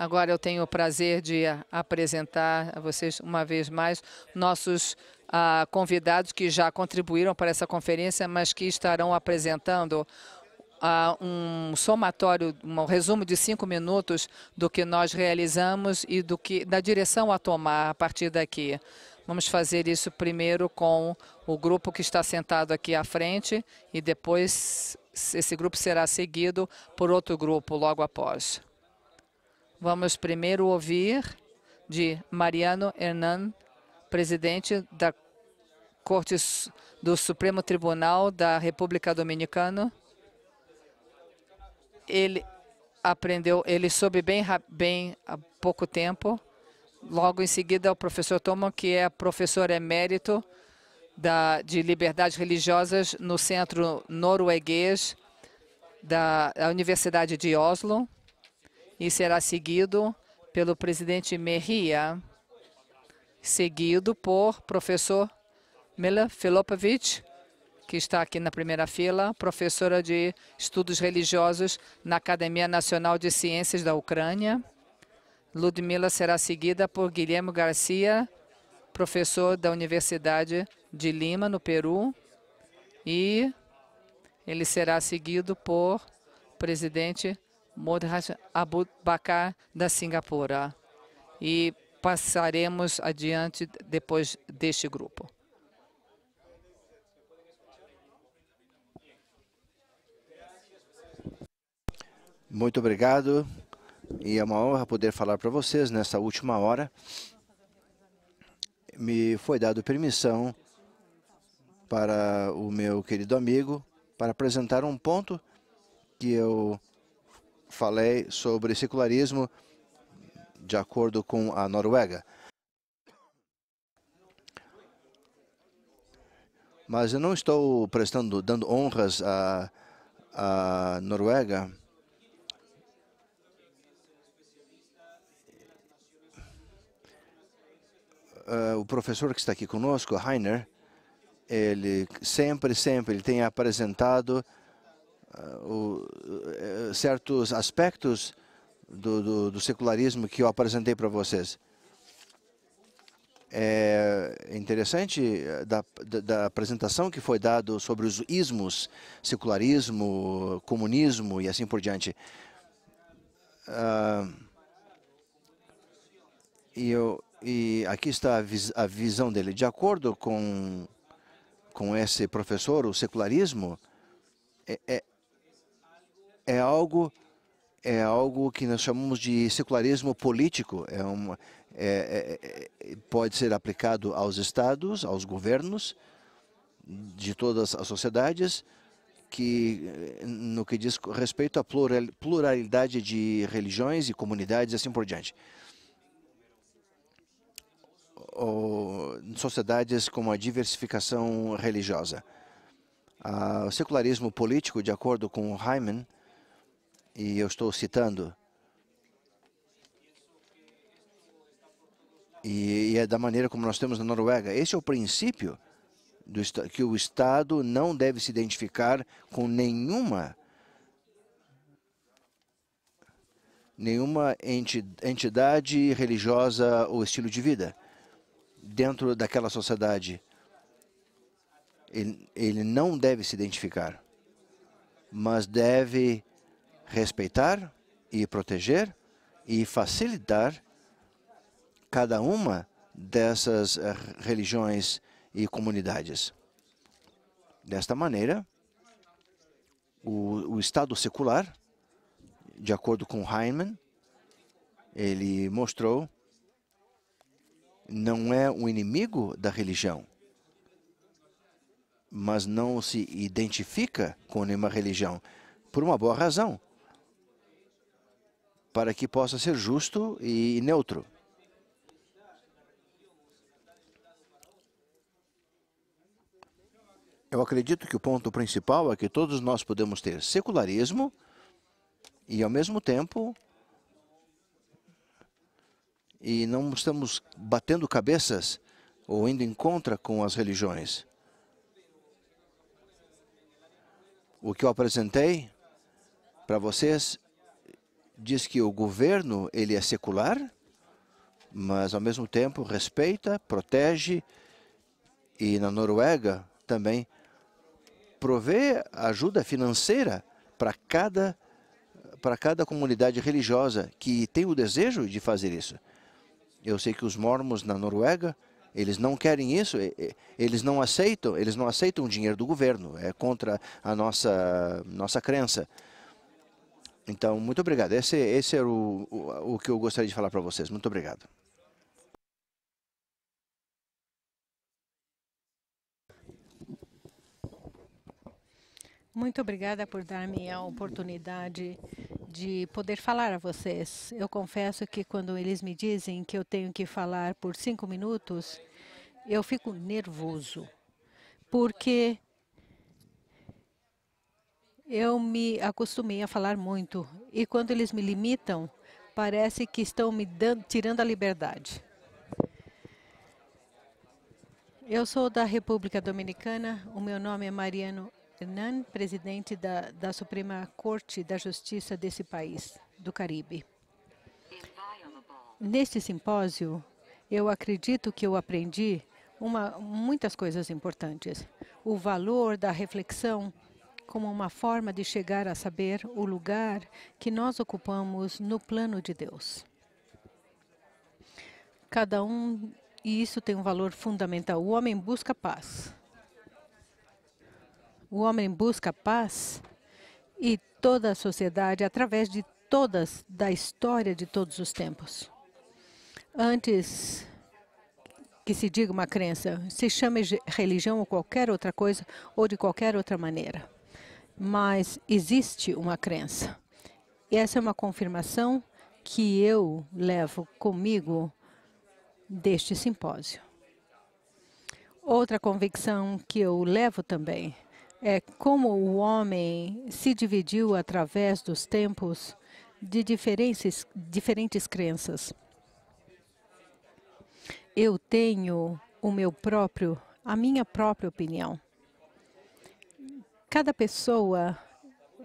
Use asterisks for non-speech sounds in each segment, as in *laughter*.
Agora eu tenho o prazer de apresentar a vocês uma vez mais nossos ah, convidados que já contribuíram para essa conferência, mas que estarão apresentando ah, um somatório, um resumo de cinco minutos do que nós realizamos e do que da direção a tomar a partir daqui. Vamos fazer isso primeiro com o grupo que está sentado aqui à frente e depois esse grupo será seguido por outro grupo logo após. Vamos primeiro ouvir de Mariano Hernan, presidente da Corte do Supremo Tribunal da República Dominicana. Ele aprendeu, ele soube bem, bem há pouco tempo. Logo em seguida, o professor Toman, que é professor emérito da, de Liberdades Religiosas no Centro Norueguês da Universidade de Oslo e será seguido pelo presidente Merria, seguido por professor Mila Filopovich, que está aqui na primeira fila, professora de estudos religiosos na Academia Nacional de Ciências da Ucrânia. Ludmila será seguida por Guilherme Garcia, professor da Universidade de Lima, no Peru, e ele será seguido por presidente Modraj Abubakar, da Singapura. E passaremos adiante depois deste grupo. Muito obrigado. E é uma honra poder falar para vocês nessa última hora. Me foi dado permissão para o meu querido amigo para apresentar um ponto que eu falei sobre secularismo de acordo com a Noruega. Mas eu não estou prestando, dando honras à, à Noruega. Eh, o professor que está aqui conosco, Heiner, ele sempre, sempre ele tem apresentado o, eh, certos aspectos do, do, do secularismo que eu apresentei para vocês é interessante eh, da, da, da, apresentação que foi dada sobre os ismos, secularismo, comunismo e assim por diante. e, eu, e, aqui está a, vis, a, visão dele. De acordo com, com esse professor, o secularismo é, é é algo é algo que nós chamamos de secularismo político. É uma, é, é, é, pode ser aplicado aos estados, aos governos de todas as sociedades, que no que diz respeito à pluralidade de religiões e comunidades e assim por diante. Ou, sociedades com a diversificação religiosa. Ah, o secularismo político, de acordo com Hyman, e eu estou citando. E, e é da maneira como nós temos na Noruega. Esse é o princípio do, que o Estado não deve se identificar com nenhuma nenhuma entidade religiosa ou estilo de vida dentro daquela sociedade. Ele, ele não deve se identificar, mas deve respeitar e proteger e facilitar cada uma dessas eh, religiões e comunidades. Desta maneira, o, o Estado secular, de acordo com Heinemann, ele mostrou não é um inimigo da religião, mas não se identifica com nenhuma religião, por uma boa razão para que possa ser justo e neutro. Eu acredito que o ponto principal é que todos nós podemos ter secularismo e, ao mesmo tempo, e não estamos batendo cabeças ou indo em contra com as religiões. O que eu apresentei para vocês diz que o governo ele é secular, mas ao mesmo tempo respeita, protege e na Noruega também provê ajuda financeira para cada para cada comunidade religiosa que tem o desejo de fazer isso. Eu sei que os mormons na Noruega, eles não querem isso, eles não aceitam, eles não aceitam o dinheiro do governo, é contra a nossa nossa crença. Então, muito obrigado. Esse, esse era o, o, o que eu gostaria de falar para vocês. Muito obrigado. Muito obrigada por dar-me a oportunidade de poder falar a vocês. Eu confesso que quando eles me dizem que eu tenho que falar por cinco minutos, eu fico nervoso, porque eu me acostumei a falar muito. E quando eles me limitam, parece que estão me dando, tirando a liberdade. Eu sou da República Dominicana, o meu nome é Mariano Hernan, presidente da, da Suprema Corte da Justiça desse país, do Caribe. Neste simpósio, eu acredito que eu aprendi uma, muitas coisas importantes. O valor da reflexão como uma forma de chegar a saber o lugar que nós ocupamos no plano de Deus. Cada um, e isso tem um valor fundamental, o homem busca paz. O homem busca paz e toda a sociedade, através de todas, da história de todos os tempos. Antes que se diga uma crença, se chame religião ou qualquer outra coisa, ou de qualquer outra maneira mas existe uma crença. E essa é uma confirmação que eu levo comigo deste simpósio. Outra convicção que eu levo também é como o homem se dividiu através dos tempos de diferentes, diferentes crenças. Eu tenho o meu próprio, a minha própria opinião Cada pessoa eh,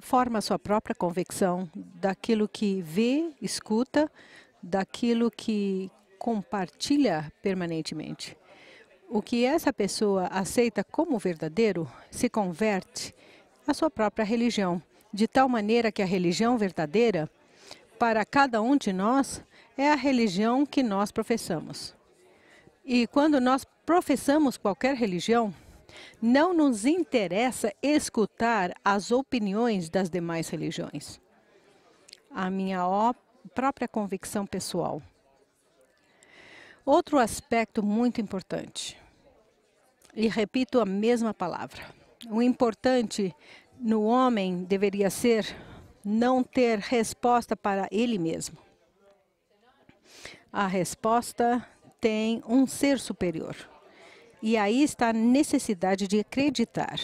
forma a sua própria convicção daquilo que vê, escuta, daquilo que compartilha permanentemente. O que essa pessoa aceita como verdadeiro se converte à sua própria religião, de tal maneira que a religião verdadeira, para cada um de nós, é a religião que nós professamos. E quando nós professamos qualquer religião, não nos interessa escutar as opiniões das demais religiões. A minha própria convicção pessoal. Outro aspecto muito importante, e repito a mesma palavra: o importante no homem deveria ser não ter resposta para ele mesmo. A resposta tem um ser superior. E aí está a necessidade de acreditar.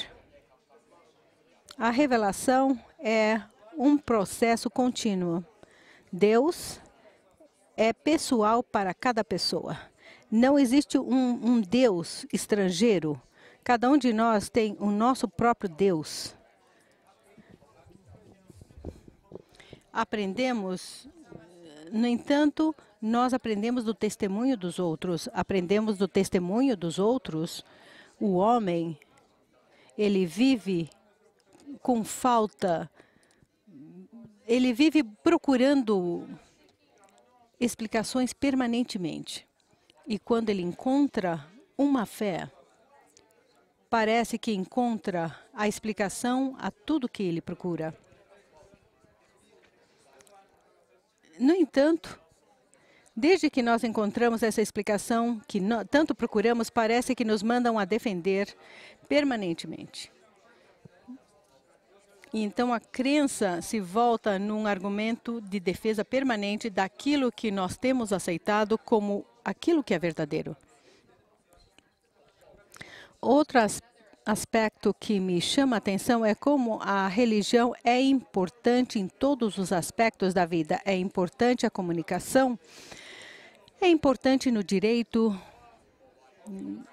A revelação é um processo contínuo. Deus é pessoal para cada pessoa. Não existe um, um, Deus estrangeiro. Cada um de nós tem o nosso próprio Deus. Aprendemos, no entanto, nós aprendemos do testemunho dos outros, aprendemos do testemunho dos outros. O homem, ele vive com falta, ele vive procurando explicações permanentemente. E quando ele encontra uma fé, parece que encontra a explicação a tudo que ele procura. No entanto, Desde que nós encontramos essa explicação que tanto procuramos, parece que nos mandam a defender permanentemente. E então a crença se volta num argumento de defesa permanente daquilo que nós temos aceitado como aquilo que é verdadeiro. Outro aspecto que me chama a atenção é como a religião é importante em todos os aspectos da vida. É importante a comunicação é importante no direito,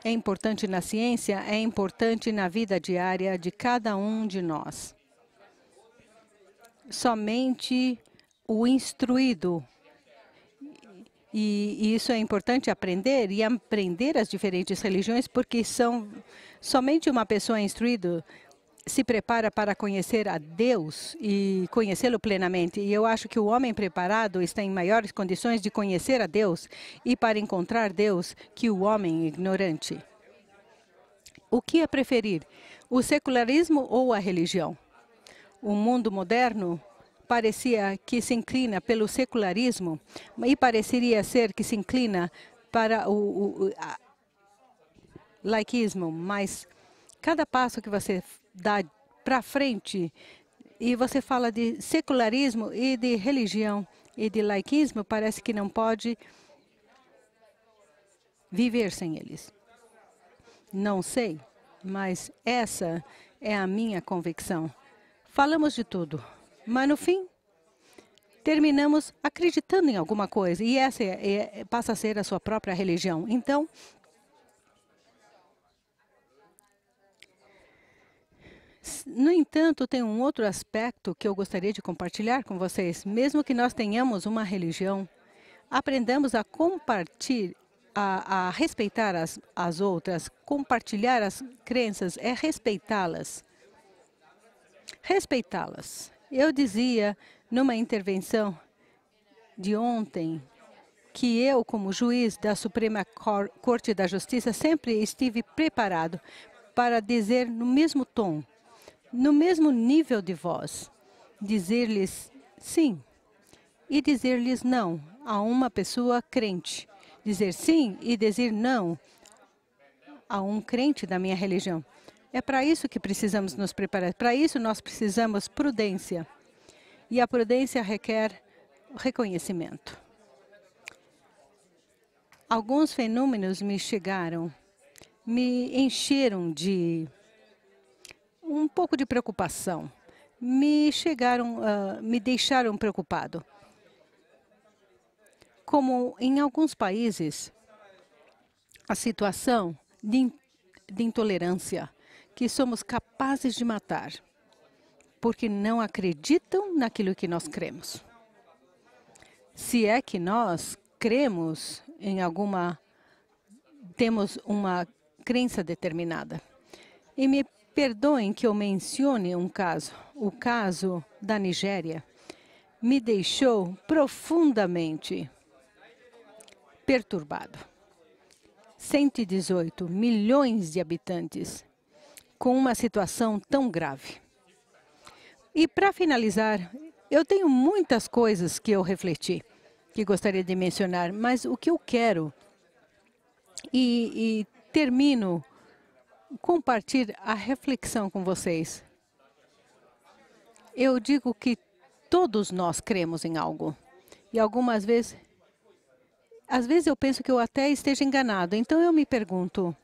é importante na ciência, é importante na vida diária de cada um de nós. Somente o instruído. E, isso é importante aprender e aprender as diferentes religiões, porque são somente uma pessoa é instruída se prepara para conhecer a Deus e conhecê-lo plenamente. E eu acho que o homem preparado está em maiores condições de conhecer a Deus e para encontrar Deus que o homem ignorante. O que é preferir, o secularismo ou a religião? O mundo moderno parecia que se inclina pelo secularismo e pareceria ser que se inclina para o, o, o laiquismo, mas cada passo que você da para frente e você fala de secularismo e de religião e de laicismo, parece que não pode viver sem eles. Não sei, mas essa é a minha convicção. Falamos de tudo, mas no fim terminamos acreditando em alguma coisa e essa é, é, passa a ser a sua própria religião. Então, No entanto, tem um outro aspecto que eu gostaria de compartilhar com vocês. Mesmo que nós tenhamos uma religião, aprendamos a compartilhar, a, a respeitar as, as outras, compartilhar as crenças, é respeitá-las. Respeitá-las. Eu dizia numa intervenção de ontem que eu, como juiz da Suprema Corte da Justiça, sempre estive preparado para dizer no mesmo tom no mesmo nível de voz, dizer-lhes sim e dizer-lhes não a uma pessoa crente, dizer sim e dizer não a um crente da minha religião. É para isso que precisamos nos preparar. Para isso nós precisamos prudência. E a prudência requer reconhecimento. Alguns fenômenos me chegaram, me encheram de um pouco de preocupação. Me chegaram, uh, me deixaram preocupado. Como em alguns países, a situação de, in de intolerância, que somos capazes de matar, porque não acreditam naquilo que nós cremos. Se é que nós cremos em alguma, temos uma crença determinada. E me Perdoem que eu mencione um caso, o caso da Nigéria. Me deixou profundamente perturbado. 118 milhões de habitantes com uma situação tão grave. E para finalizar, eu tenho muitas coisas que eu refleti, que gostaria de mencionar, mas o que eu quero, e, e termino compartilhar a reflexão com vocês. Eu digo que todos nós cremos em algo. E algumas vezes, às vezes eu penso que eu até esteja enganado. Então eu me pergunto,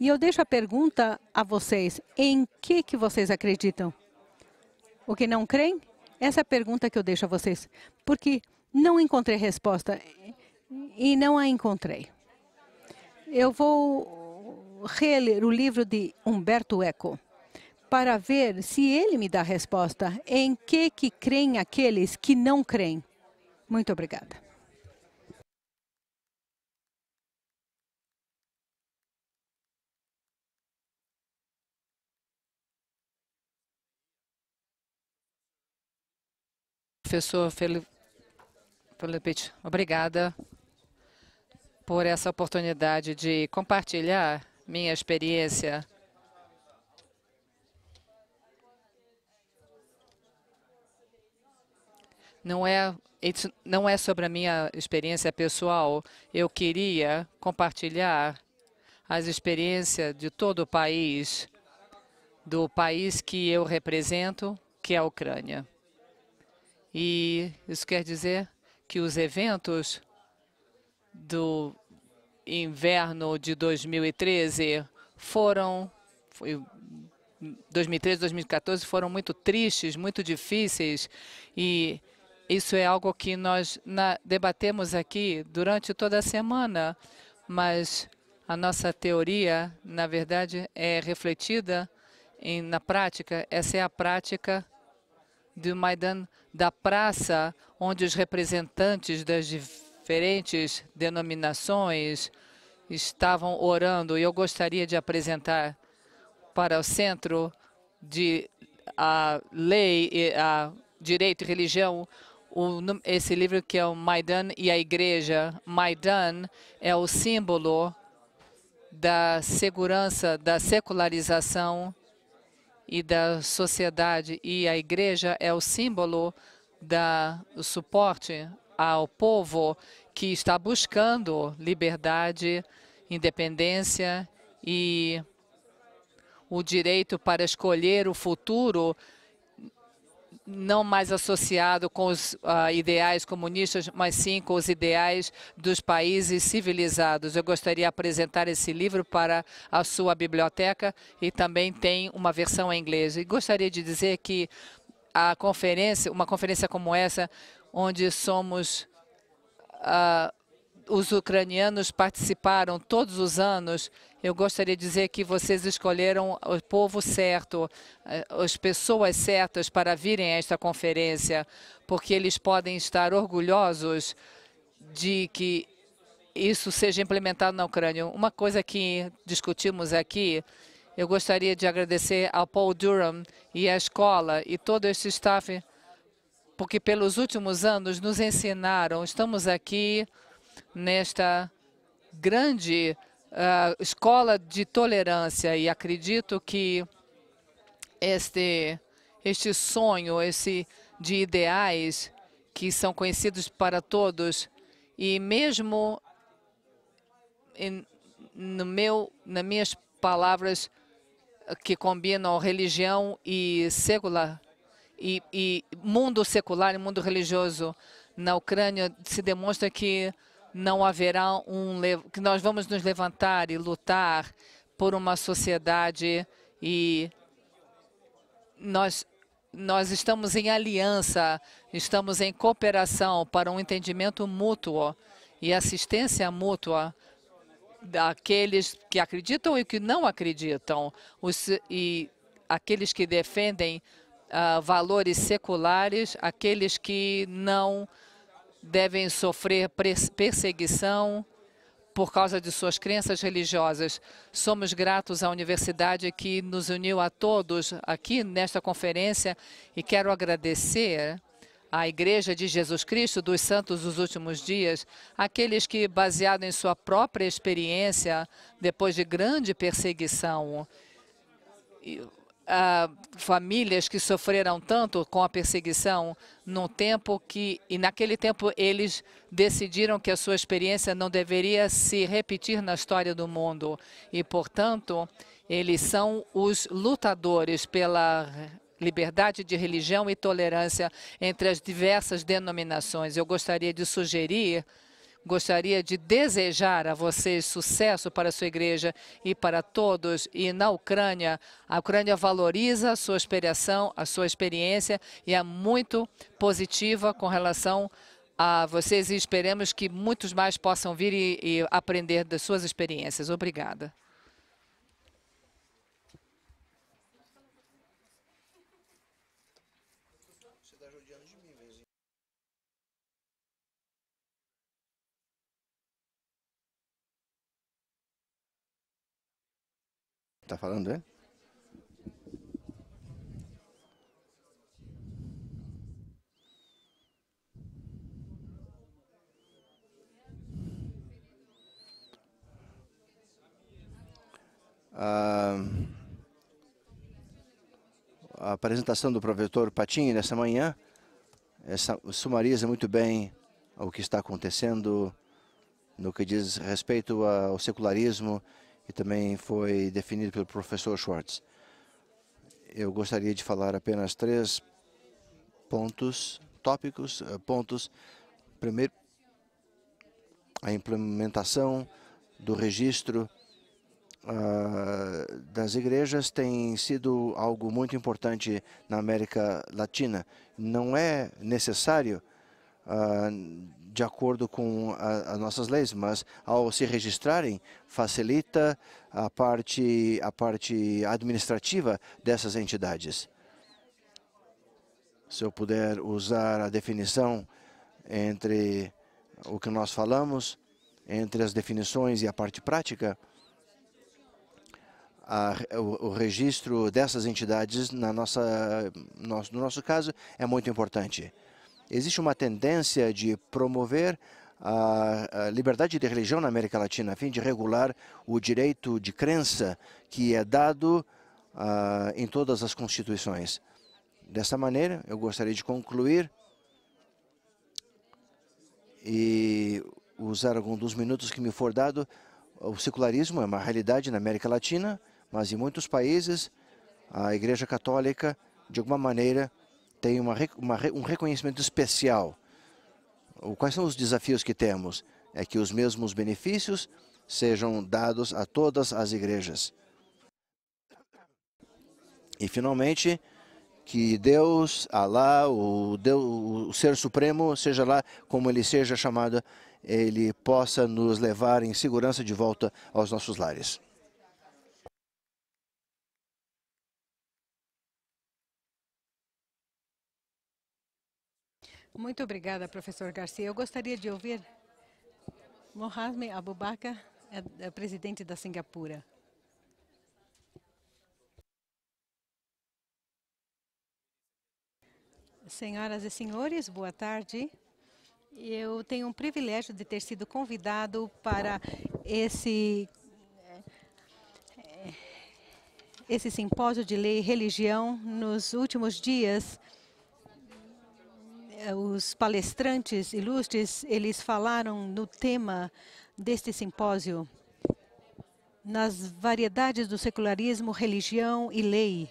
e eu deixo a pergunta a vocês, em que que vocês acreditam? O que não creem? Essa é a pergunta que eu deixo a vocês, porque não encontrei resposta e não a encontrei. Eu vou reler o livro de Humberto Eco para ver se ele me dá resposta em que que creem aqueles que não creem. Muito obrigada. Professor Felipe, obrigada por essa oportunidade de compartilhar minha experiência. Não é, não é sobre a minha experiência pessoal. Eu queria compartilhar as experiências de todo o país, do país que eu represento, que é a Ucrânia. E isso quer dizer que os eventos do inverno de 2013 foram 2013, 2014 foram muito tristes, muito difíceis e isso é algo que nós na, debatemos aqui durante toda a semana, mas a nossa teoria, na verdade, é refletida em, na prática. Essa é a prática do Maidan da Praça, onde os representantes das diferentes denominações estavam orando. E eu gostaria de apresentar para o centro de a lei, a direito e religião, o, esse livro que é o Maidan e a Igreja. Maidan é o símbolo da segurança, da secularização e da sociedade. E a Igreja é o símbolo da o suporte ao povo que está buscando liberdade, independência e o direito para escolher o futuro não mais associado com os uh, ideais comunistas, mas sim com os ideais dos países civilizados. Eu gostaria de apresentar esse livro para a sua biblioteca e também tem uma versão em inglês. E gostaria de dizer que a conferência, uma conferência como essa, onde somos uh, os ucranianos participaram todos os anos, eu gostaria de dizer que vocês escolheram o povo certo, eh, as pessoas certas para virem a esta conferência, porque eles podem estar orgulhosos de que isso seja implementado na Ucrânia. Uma coisa que discutimos aqui, eu gostaria de agradecer ao Paul Durham e à escola e todo este staff, porque pelos últimos anos nos ensinaram, estamos aqui nesta grande uh, escola de tolerância e acredito que este, este sonho, esse de ideais que são conhecidos para todos e mesmo em, no meu, nas minhas palavras que combinam religião e secular e, e mundo secular e mundo religioso na Ucrânia se demonstra que não haverá um que nós vamos nos levantar e lutar por uma sociedade e nós nós estamos em aliança, estamos em cooperação para um entendimento mútuo e assistência mútua daqueles que acreditam e que não acreditam, os, e aqueles que defendem uh, valores seculares, aqueles que não devem sofrer perseguição por causa de suas crenças religiosas. Somos gratos à universidade que nos uniu a todos aqui nesta conferência e quero agradecer à Igreja de Jesus Cristo dos Santos dos Últimos Dias, aqueles que, baseado em sua própria experiência, depois de grande perseguição, ah, famílias que sofreram tanto com a perseguição no tempo que, e naquele tempo, eles decidiram que a sua experiência não deveria se repetir na história do mundo. E, portanto, eles são os lutadores pela liberdade de religião e tolerância entre as diversas denominações. Eu gostaria de sugerir Gostaria de desejar a vocês sucesso para a sua igreja e para todos. E na Ucrânia, a Ucrânia valoriza a sua a sua experiência e é muito positiva com relação a vocês e esperemos que muitos mais possam vir e, e aprender das suas experiências. Obrigada. está falando, é? Ah, a, apresentação do professor Patinho nessa manhã essa, sumariza muito bem o que está acontecendo no que diz respeito ao secularismo e também foi definido pelo professor Schwartz. Eu gostaria de falar apenas três pontos, tópicos, eh, pontos. Primeiro, a implementação do registro uh, das igrejas tem sido algo muito importante na América Latina. Não é necessário uh, de acordo com as nossas leis, mas ao se registrarem, facilita a parte, a parte administrativa dessas entidades. Se eu puder usar a definição entre o que nós falamos, entre as definições e a parte prática, a, o, o, registro dessas entidades, na nossa, no nosso caso, é muito importante existe uma tendência de promover a liberdade de religião na América Latina, a fim de regular o direito de crença que é dado uh, em todas as constituições. Dessa maneira, eu gostaria de concluir e usar algum dos minutos que me for dado. O secularismo é uma realidade na América Latina, mas em muitos países a Igreja Católica, de alguma maneira, tem uma, uma, um reconhecimento especial. Quais são os desafios que temos? É que os mesmos benefícios sejam dados a todas as igrejas. E, finalmente, que Deus, Alá, o, Deus, o Ser Supremo, seja lá como ele seja chamado, ele possa nos levar em segurança de volta aos nossos lares. Muito obrigada, professor Garcia. Eu gostaria de ouvir Mohamed Abubakar, é, é presidente da Singapura. Senhoras e senhores, boa tarde. Eu tenho o privilégio de ter sido convidado para esse é, esse simpósio de lei e religião nos últimos dias os palestrantes ilustres, eles falaram no tema deste simpósio, nas variedades do secularismo, religião e lei.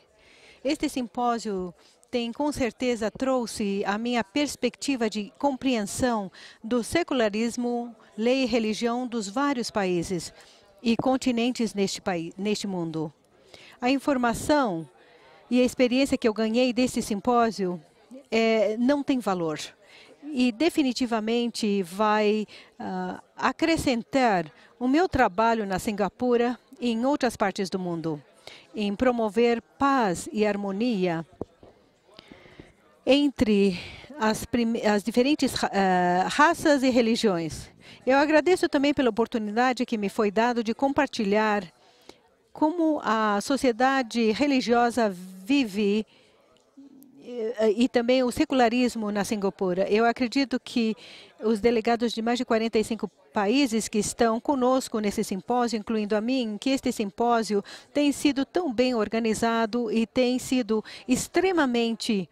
Este simpósio tem, com certeza, trouxe a minha perspectiva de compreensão do secularismo, lei e religião dos vários países e continentes neste, país, neste mundo. A informação e a experiência que eu ganhei deste simpósio é, não tem valor e definitivamente vai uh, acrescentar o meu trabalho na Singapura e em outras partes do mundo, em promover paz e harmonia entre as, as diferentes uh, raças e religiões. Eu agradeço também pela oportunidade que me foi dado de compartilhar como a sociedade religiosa vive eh, eh, e também o secularismo na Singapura. Eu acredito que os delegados de mais de 45 países que estão conosco nesse simpósio, incluindo a mim, que este simpósio tem sido tão bem organizado e tem sido extremamente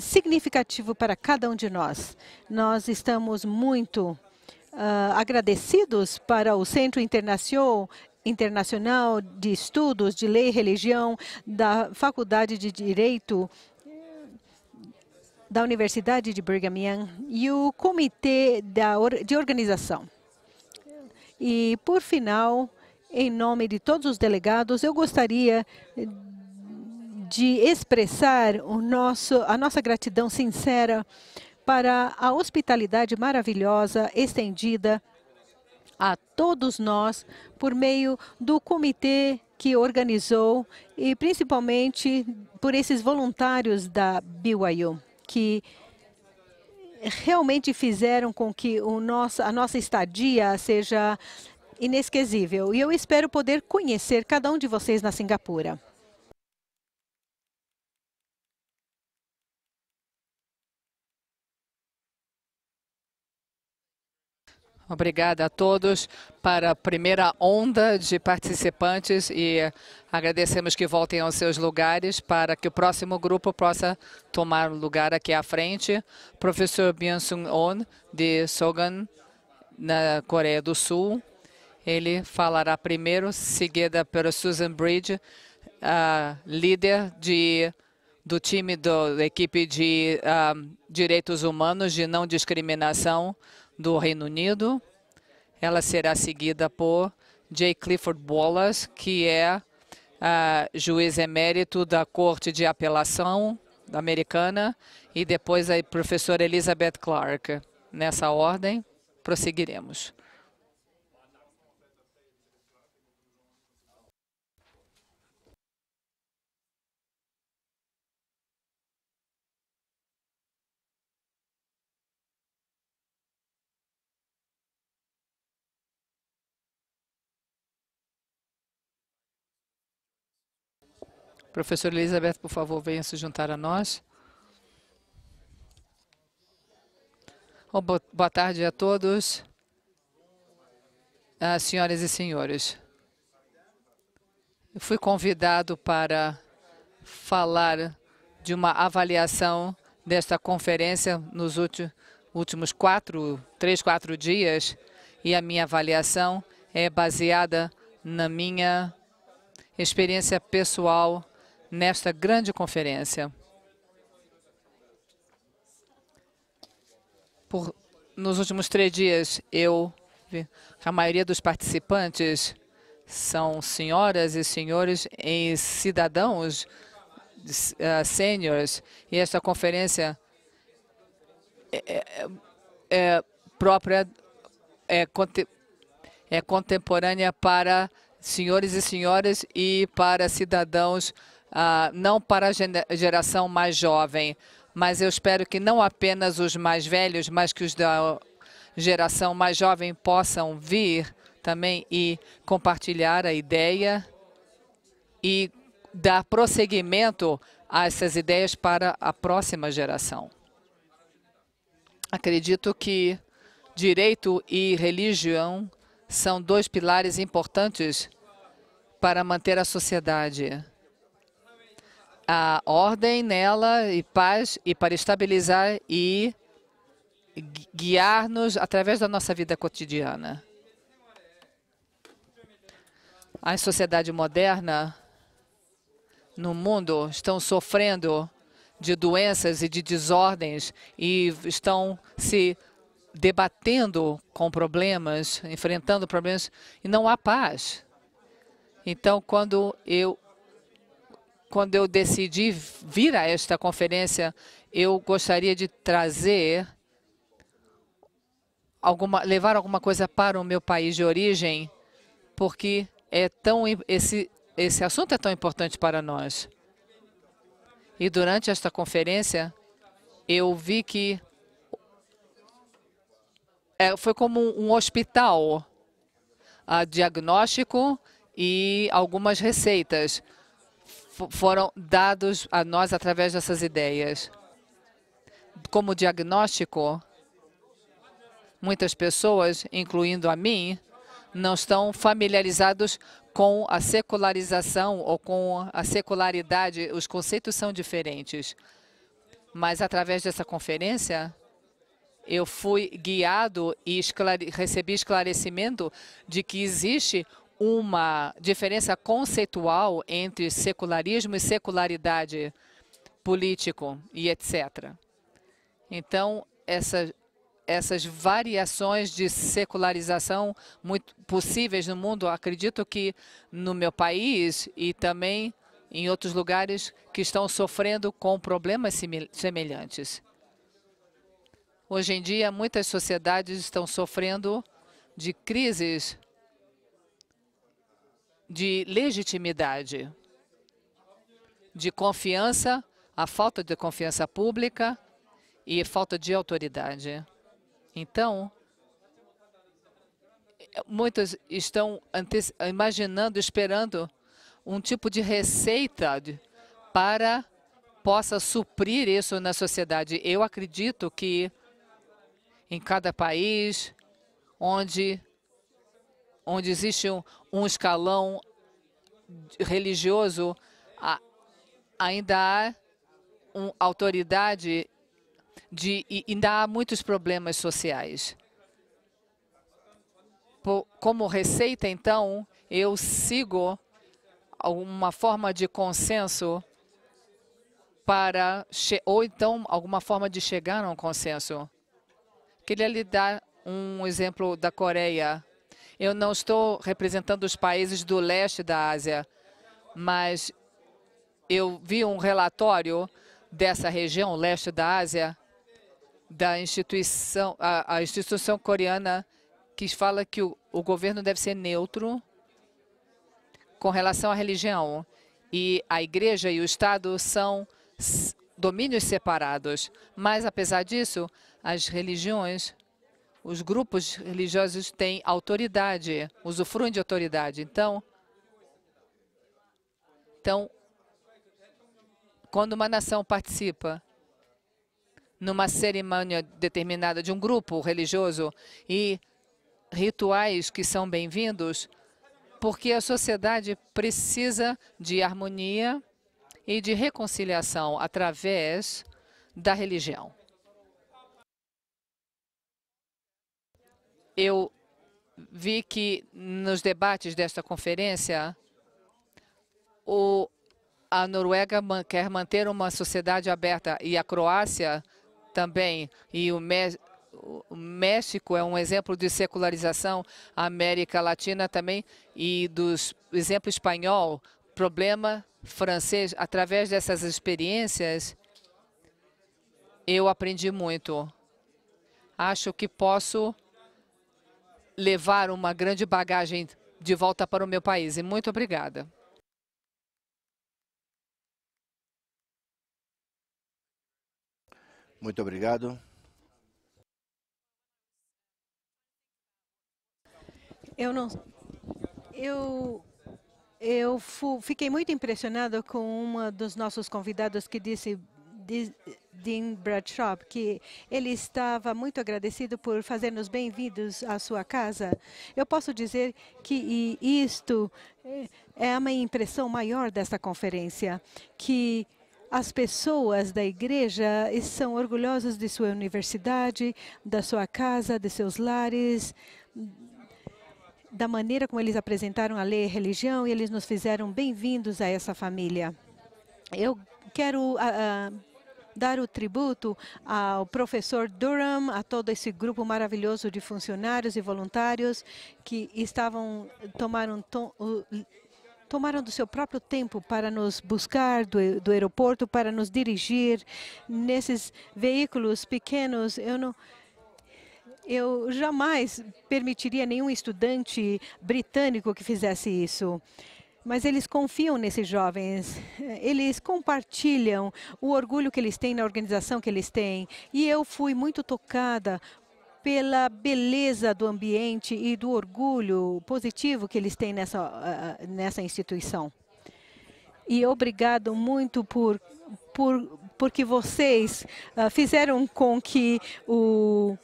significativo para cada um de nós. Nós estamos muito uh, agradecidos para o Centro Internacional Internacional de Estudos de Lei e Religião da Faculdade de Direito da Universidade de Brigham Young e o Comitê de Organização. E, por final, em nome de todos os delegados, eu gostaria de expressar o nosso, a nossa gratidão sincera para a hospitalidade maravilhosa estendida a todos nós por meio do comitê que organizou e principalmente por esses voluntários da BYU que realmente fizeram com que o nosso, a nossa estadia seja inesquecível. E eu espero poder conhecer cada um de vocês na Singapura. Obrigada a todos para a primeira onda de participantes e agradecemos que voltem aos seus lugares para que o próximo grupo possa tomar lugar aqui à frente. Professor Byung-Sung On, de Sogan, na Coreia do Sul. Ele falará primeiro, seguida pela Susan Bridge, a líder de do time do, da equipe de ah, direitos humanos, de não discriminação do Reino Unido. Ela será seguida por J. Clifford Wallace, que é ah, juiz emérito da Corte de Apelação Americana, e depois a professora Elizabeth Clark. Nessa ordem, prosseguiremos. Professora Elizabeth, por favor, venha se juntar a nós. Oh, boa tarde a todos, ah, senhoras e senhores. Eu fui convidado para falar de uma avaliação desta conferência nos últimos quatro, três, quatro dias, e a minha avaliação é baseada na minha experiência pessoal nesta grande conferência. Por, nos últimos três dias, eu vi a maioria dos participantes são senhoras e senhores em cidadãos uh, sêniores, e esta conferência é, é, é, é própria, é, é contemporânea para senhores e senhoras e para cidadãos ah, não para a geração mais jovem, mas eu espero que não apenas os mais velhos, mas que os da geração mais jovem possam vir também e compartilhar a ideia e dar prosseguimento a essas ideias para a próxima geração. Acredito que direito e religião são dois pilares importantes para manter a sociedade a ordem nela e paz e para estabilizar e guiar-nos através da nossa vida cotidiana. A sociedade moderna no mundo estão sofrendo de doenças e de desordens e estão se debatendo com problemas, enfrentando problemas e não há paz. Então, quando eu quando eu decidi vir a esta conferência, eu gostaria de trazer alguma, levar alguma coisa para o meu país de origem, porque é tão esse esse assunto é tão importante para nós. E durante esta conferência, eu vi que é, foi como um hospital, a ah, diagnóstico e algumas receitas foram dados a nós através dessas ideias. Como diagnóstico, muitas pessoas, incluindo a mim, não estão familiarizados com a secularização ou com a secularidade. Os conceitos são diferentes. Mas através dessa conferência, eu fui guiado e esclare recebi esclarecimento de que existe uma diferença conceitual entre secularismo e secularidade político e etc. Então, essa, essas variações de secularização muito possíveis no mundo, acredito que no meu país e também em outros lugares que estão sofrendo com problemas semelhantes. Hoje em dia, muitas sociedades estão sofrendo de crises de legitimidade, de confiança, a falta de confiança pública e falta de autoridade. Então, muitos estão imaginando, esperando um tipo de receita para possa suprir isso na sociedade. Eu acredito que em cada país onde onde existe um, um escalão religioso, a, ainda há um, autoridade de, e ainda há muitos problemas sociais. Por, como receita, então, eu sigo alguma forma de consenso para ou então alguma forma de chegar a um consenso. Queria lhe dar um exemplo da Coreia. Eu não estou representando os países do leste da Ásia, mas eu vi um relatório dessa região, leste da Ásia, da instituição, a, a instituição coreana, que fala que o, o governo deve ser neutro com relação à religião. E a igreja e o Estado são domínios separados. Mas, apesar disso, as religiões os grupos religiosos têm autoridade, usufruem de autoridade. Então, então, quando uma nação participa numa cerimônia determinada de um grupo religioso e rituais que são bem-vindos, porque a sociedade precisa de harmonia e de reconciliação através da religião. Eu vi que nos debates desta conferência, o, a Noruega man, quer manter uma sociedade aberta e a Croácia também. E o, Me, o México é um exemplo de secularização, a América Latina também, e dos exemplo espanhol, problema francês. Através dessas experiências, eu aprendi muito. Acho que posso levar uma grande bagagem de volta para o meu país. E muito obrigada. Muito obrigado. Eu não. Eu. Eu fiquei muito impressionado com uma dos nossos convidados que disse Dean Bradshaw, que ele estava muito agradecido por fazer-nos bem-vindos à sua casa. Eu posso dizer que isto eh, é uma impressão maior desta conferência, que as pessoas da igreja são orgulhosas de sua universidade, da sua casa, de seus lares, da maneira como eles apresentaram a lei e a religião, e eles nos fizeram bem-vindos a essa família. Eu quero uh, dar o tributo ao professor Durham, a todo esse grupo maravilhoso de funcionários e voluntários que estavam tomaram tomaram do seu próprio tempo para nos buscar do, do aeroporto, para nos dirigir nesses veículos pequenos. Eu não eu jamais permitiria nenhum estudante britânico que fizesse isso mas eles confiam nesses jovens, eles compartilham o orgulho que eles têm na organização que eles têm. E eu fui muito tocada pela beleza do ambiente e do orgulho positivo que eles têm nessa, ah, nessa instituição. E obrigado muito por, por porque vocês ah, fizeram com que o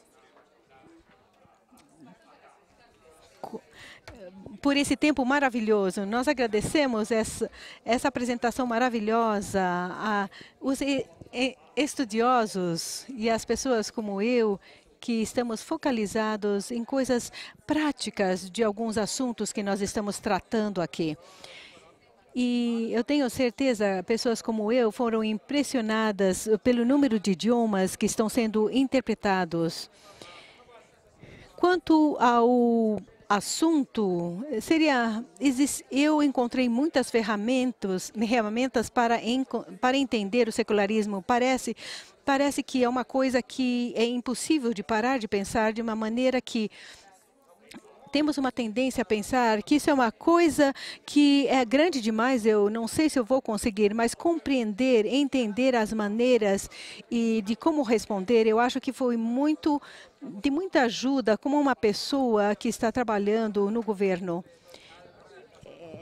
por esse tempo maravilhoso. Nós agradecemos essa, essa apresentação maravilhosa a os e, e, estudiosos e as pessoas como eu que estamos focalizados em coisas práticas de alguns assuntos que nós estamos tratando aqui. E eu tenho certeza, pessoas como eu foram impressionadas pelo número de idiomas que estão sendo interpretados. Quanto ao assunto seria eu encontrei muitas ferramentas ferramentas para para entender o secularismo parece parece que é uma coisa que é impossível de parar de pensar de uma maneira que temos uma tendência a pensar que isso é uma coisa que é grande demais, eu não sei se eu vou conseguir, mas compreender, entender as maneiras e de como responder, eu acho que foi muito de muita ajuda como uma pessoa que está trabalhando no governo.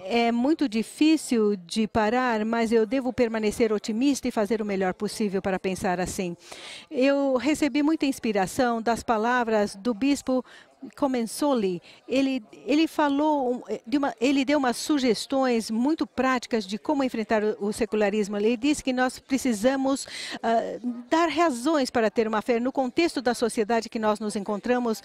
É muito difícil de parar, mas eu devo permanecer otimista e fazer o melhor possível para pensar assim. Eu recebi muita inspiração das palavras do bispo Comensoli, ele, ele falou, de uma, ele deu umas sugestões muito práticas de como enfrentar o, o secularismo. Ele disse que nós precisamos uh, dar razões para ter uma fé. No contexto da sociedade que nós nos encontramos,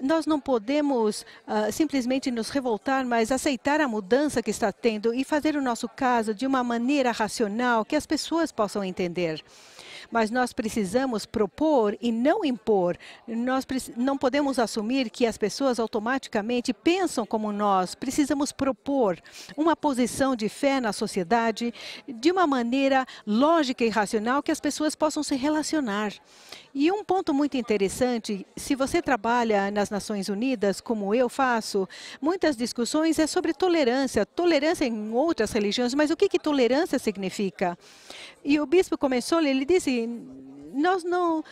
nós não podemos uh, simplesmente nos revoltar, mas aceitar a mudança que está tendo e fazer o nosso caso de uma maneira racional que as pessoas possam entender. Mas nós precisamos propor e não impor. Nós não podemos assumir que as pessoas automaticamente pensam como nós. Precisamos propor uma posição de fé na sociedade de uma maneira lógica e racional que as pessoas possam se relacionar. E um ponto muito interessante, se você trabalha nas Nações Unidas, como eu faço, muitas discussões é sobre tolerância, tolerância em outras religiões, mas o que, que tolerância significa? E o bispo começou, ele disse, nós não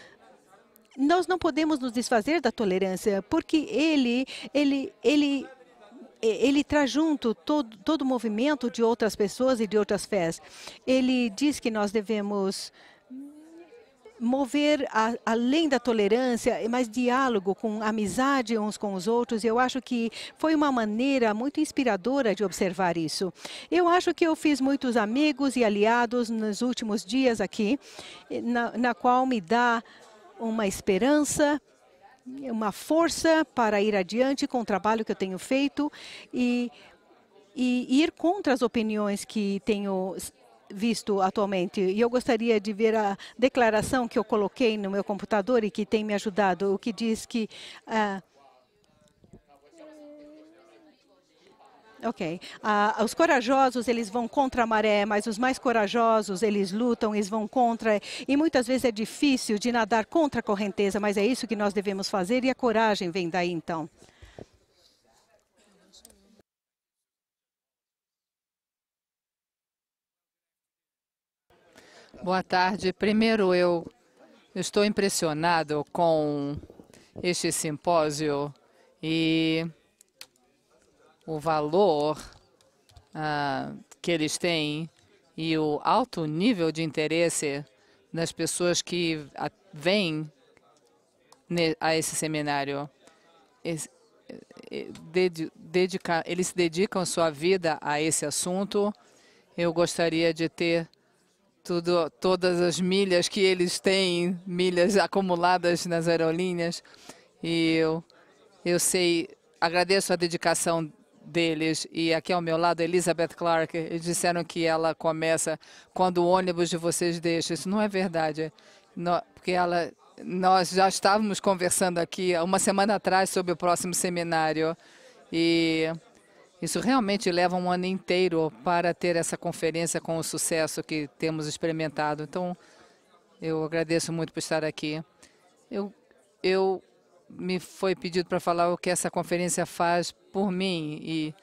nós não podemos nos desfazer da tolerância, porque ele, ele, ele, ele traz junto todo, todo o movimento de outras pessoas e de outras fés. Ele diz que nós devemos mover a, além da tolerância, mais diálogo com amizade uns com os outros. Eu acho que foi uma maneira muito inspiradora de observar isso. Eu acho que eu fiz muitos amigos e aliados nos últimos dias aqui, na, na qual me dá uma esperança uma força para ir adiante com o trabalho que eu tenho feito e e ir contra as opiniões que tenho visto atualmente. E eu gostaria de ver a declaração que eu coloquei no meu computador e que tem me ajudado, o que diz que. Ah, ok. Ah, os corajosos, eles vão contra a maré, mas os mais corajosos, eles lutam, eles vão contra. E muitas vezes é difícil de nadar contra a correnteza, mas é isso que nós devemos fazer e a coragem vem daí então. Boa tarde. Primeiro, eu estou impressionado com este simpósio e o valor ah, que eles têm e o alto nível de interesse das pessoas que vêm a esse seminário. Eh, dedica, eles dedicam sua vida a esse assunto. Eu gostaria de ter tudo, todas as milhas que eles têm, milhas acumuladas nas aerolíneas. E eu, eu sei, agradeço a dedicação deles. E aqui ao meu lado, Elizabeth Clark, eles disseram que ela começa quando o ônibus de vocês deixa. Isso não é verdade, não, porque ela, nós já estávamos conversando aqui uma semana atrás sobre o próximo seminário. E isso realmente leva um ano inteiro para ter essa conferência com o sucesso que temos experimentado. Então, eu agradeço muito por estar aqui. Eu, eu me foi pedido para falar o que essa conferência faz por mim e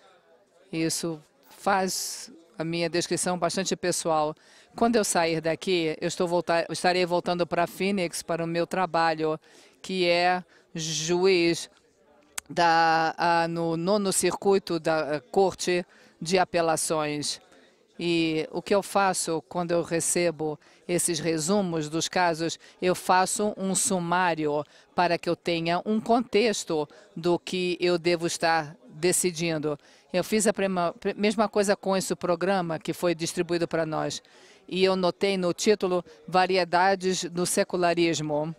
isso faz a minha descrição bastante pessoal. Quando eu sair daqui, eu estou voltar, estarei voltando para Phoenix para o meu trabalho, que é juiz da, no nono circuito da eh, Corte de Apelações. E o que eu faço quando eu recebo esses resumos dos casos, eu faço um sumário para que eu tenha um contexto do que eu devo estar decidindo. Eu fiz a prima, mesma coisa com esse programa que foi distribuído para nós. E eu notei no título Variedades do Secularismo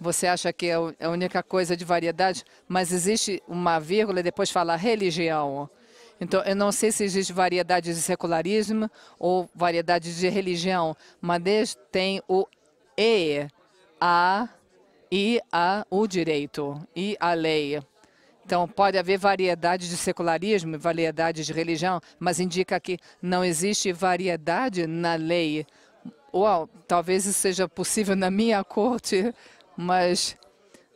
você acha que é, é a única coisa de variedade, mas existe uma vírgula e depois fala religião. Então, eu não sei se existe variedade de secularismo ou variedade de religião, mas tem o E, A e a, o direito e a lei. Então, pode haver variedade de secularismo, variedade de religião, mas indica que não existe variedade na lei. Ou talvez isso seja possível na minha corte, mas,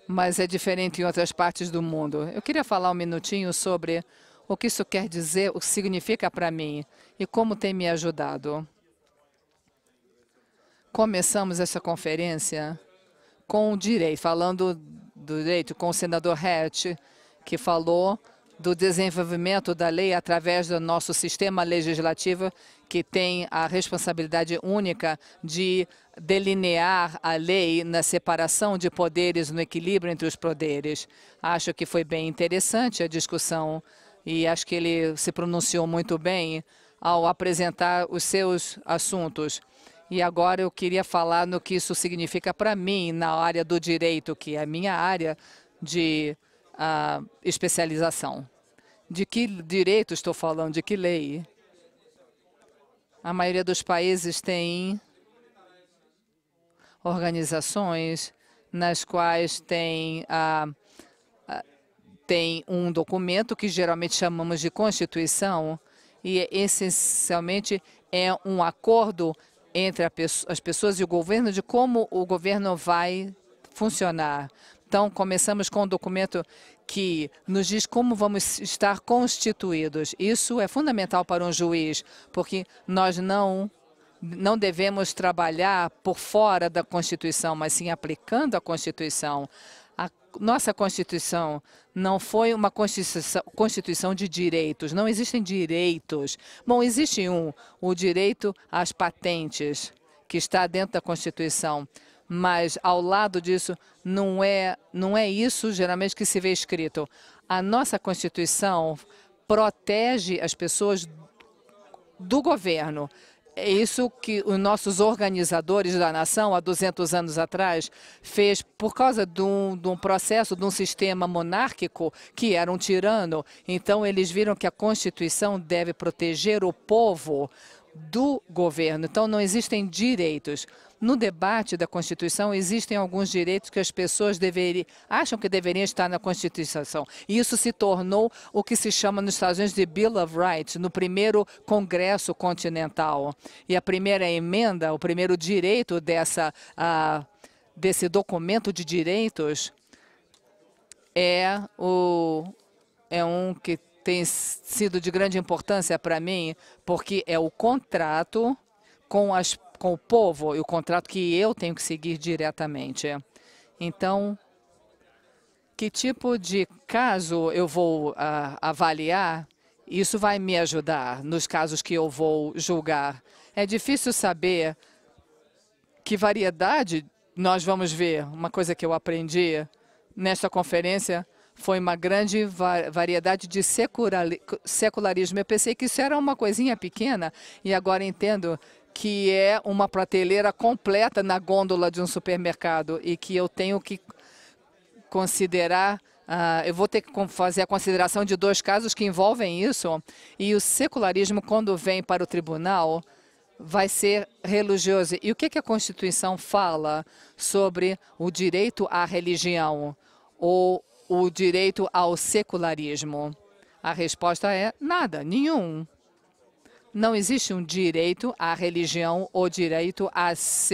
mas é diferente em outras partes do mundo. Eu queria falar um minutinho sobre o que isso quer dizer, o que significa para mim e como tem me ajudado. Começamos essa conferência com o direito, falando do direito, com o senador Hatch, que falou do desenvolvimento da lei através do nosso sistema legislativo, que tem a responsabilidade única de delinear a lei na separação de poderes, no equilíbrio entre os poderes. Acho que foi bem interessante a discussão e acho que ele se pronunciou muito bem ao apresentar os seus assuntos. E agora eu queria falar no que isso significa para mim na área do direito, que é a minha área de uh, especialização. De que direito estou falando? De que lei? A maioria dos países tem organizações nas quais tem, tem um documento que geralmente chamamos de Constituição e essencialmente é um acordo entre as pessoas e o governo de como o governo vai funcionar. Então, começamos com um documento que nos diz como vamos estar constituídos. Isso é fundamental para um juiz, porque nós não não devemos trabalhar por fora da Constituição, mas sim aplicando a Constituição. A nossa Constituição não foi uma constituição, constituição de direitos, não existem direitos. Bom, existe um, o direito às patentes, que está dentro da Constituição mas ao lado disso, não é, não é isso geralmente que se vê escrito. A nossa Constituição protege as pessoas do governo. É isso que os nossos organizadores da nação, há 200 anos atrás, fez por causa de um, de um, processo, de um sistema monárquico que era um tirano. Então, eles viram que a Constituição deve proteger o povo do governo. Então, não existem direitos. No debate da Constituição, existem alguns direitos que as pessoas deveriam, acham que deveriam estar na Constituição. E isso se tornou o que se chama nos Estados Unidos de Bill of Rights, no primeiro Congresso Continental. E a primeira emenda, o primeiro direito dessa, desse documento de direitos é, o, é um que tem sido de grande importância para mim, porque é o contrato com, as, com o povo e o contrato que eu tenho que seguir diretamente. Então, que tipo de caso eu vou uh, avaliar, isso vai me ajudar nos casos que eu vou julgar. É difícil saber que variedade nós vamos ver. Uma coisa que eu aprendi nesta conferência foi uma grande variedade de secularismo. Eu pensei que isso era uma coisinha pequena e agora entendo que é uma prateleira completa na gôndola de um supermercado e que eu tenho que considerar Uh, eu vou ter que fazer a consideração de dois casos que envolvem isso. E o secularismo, quando vem para o tribunal, vai ser religioso. E o que, que a Constituição fala sobre o direito à religião? Ou o direito ao secularismo? A resposta é nada, nenhum. Não existe um direito à religião ou direito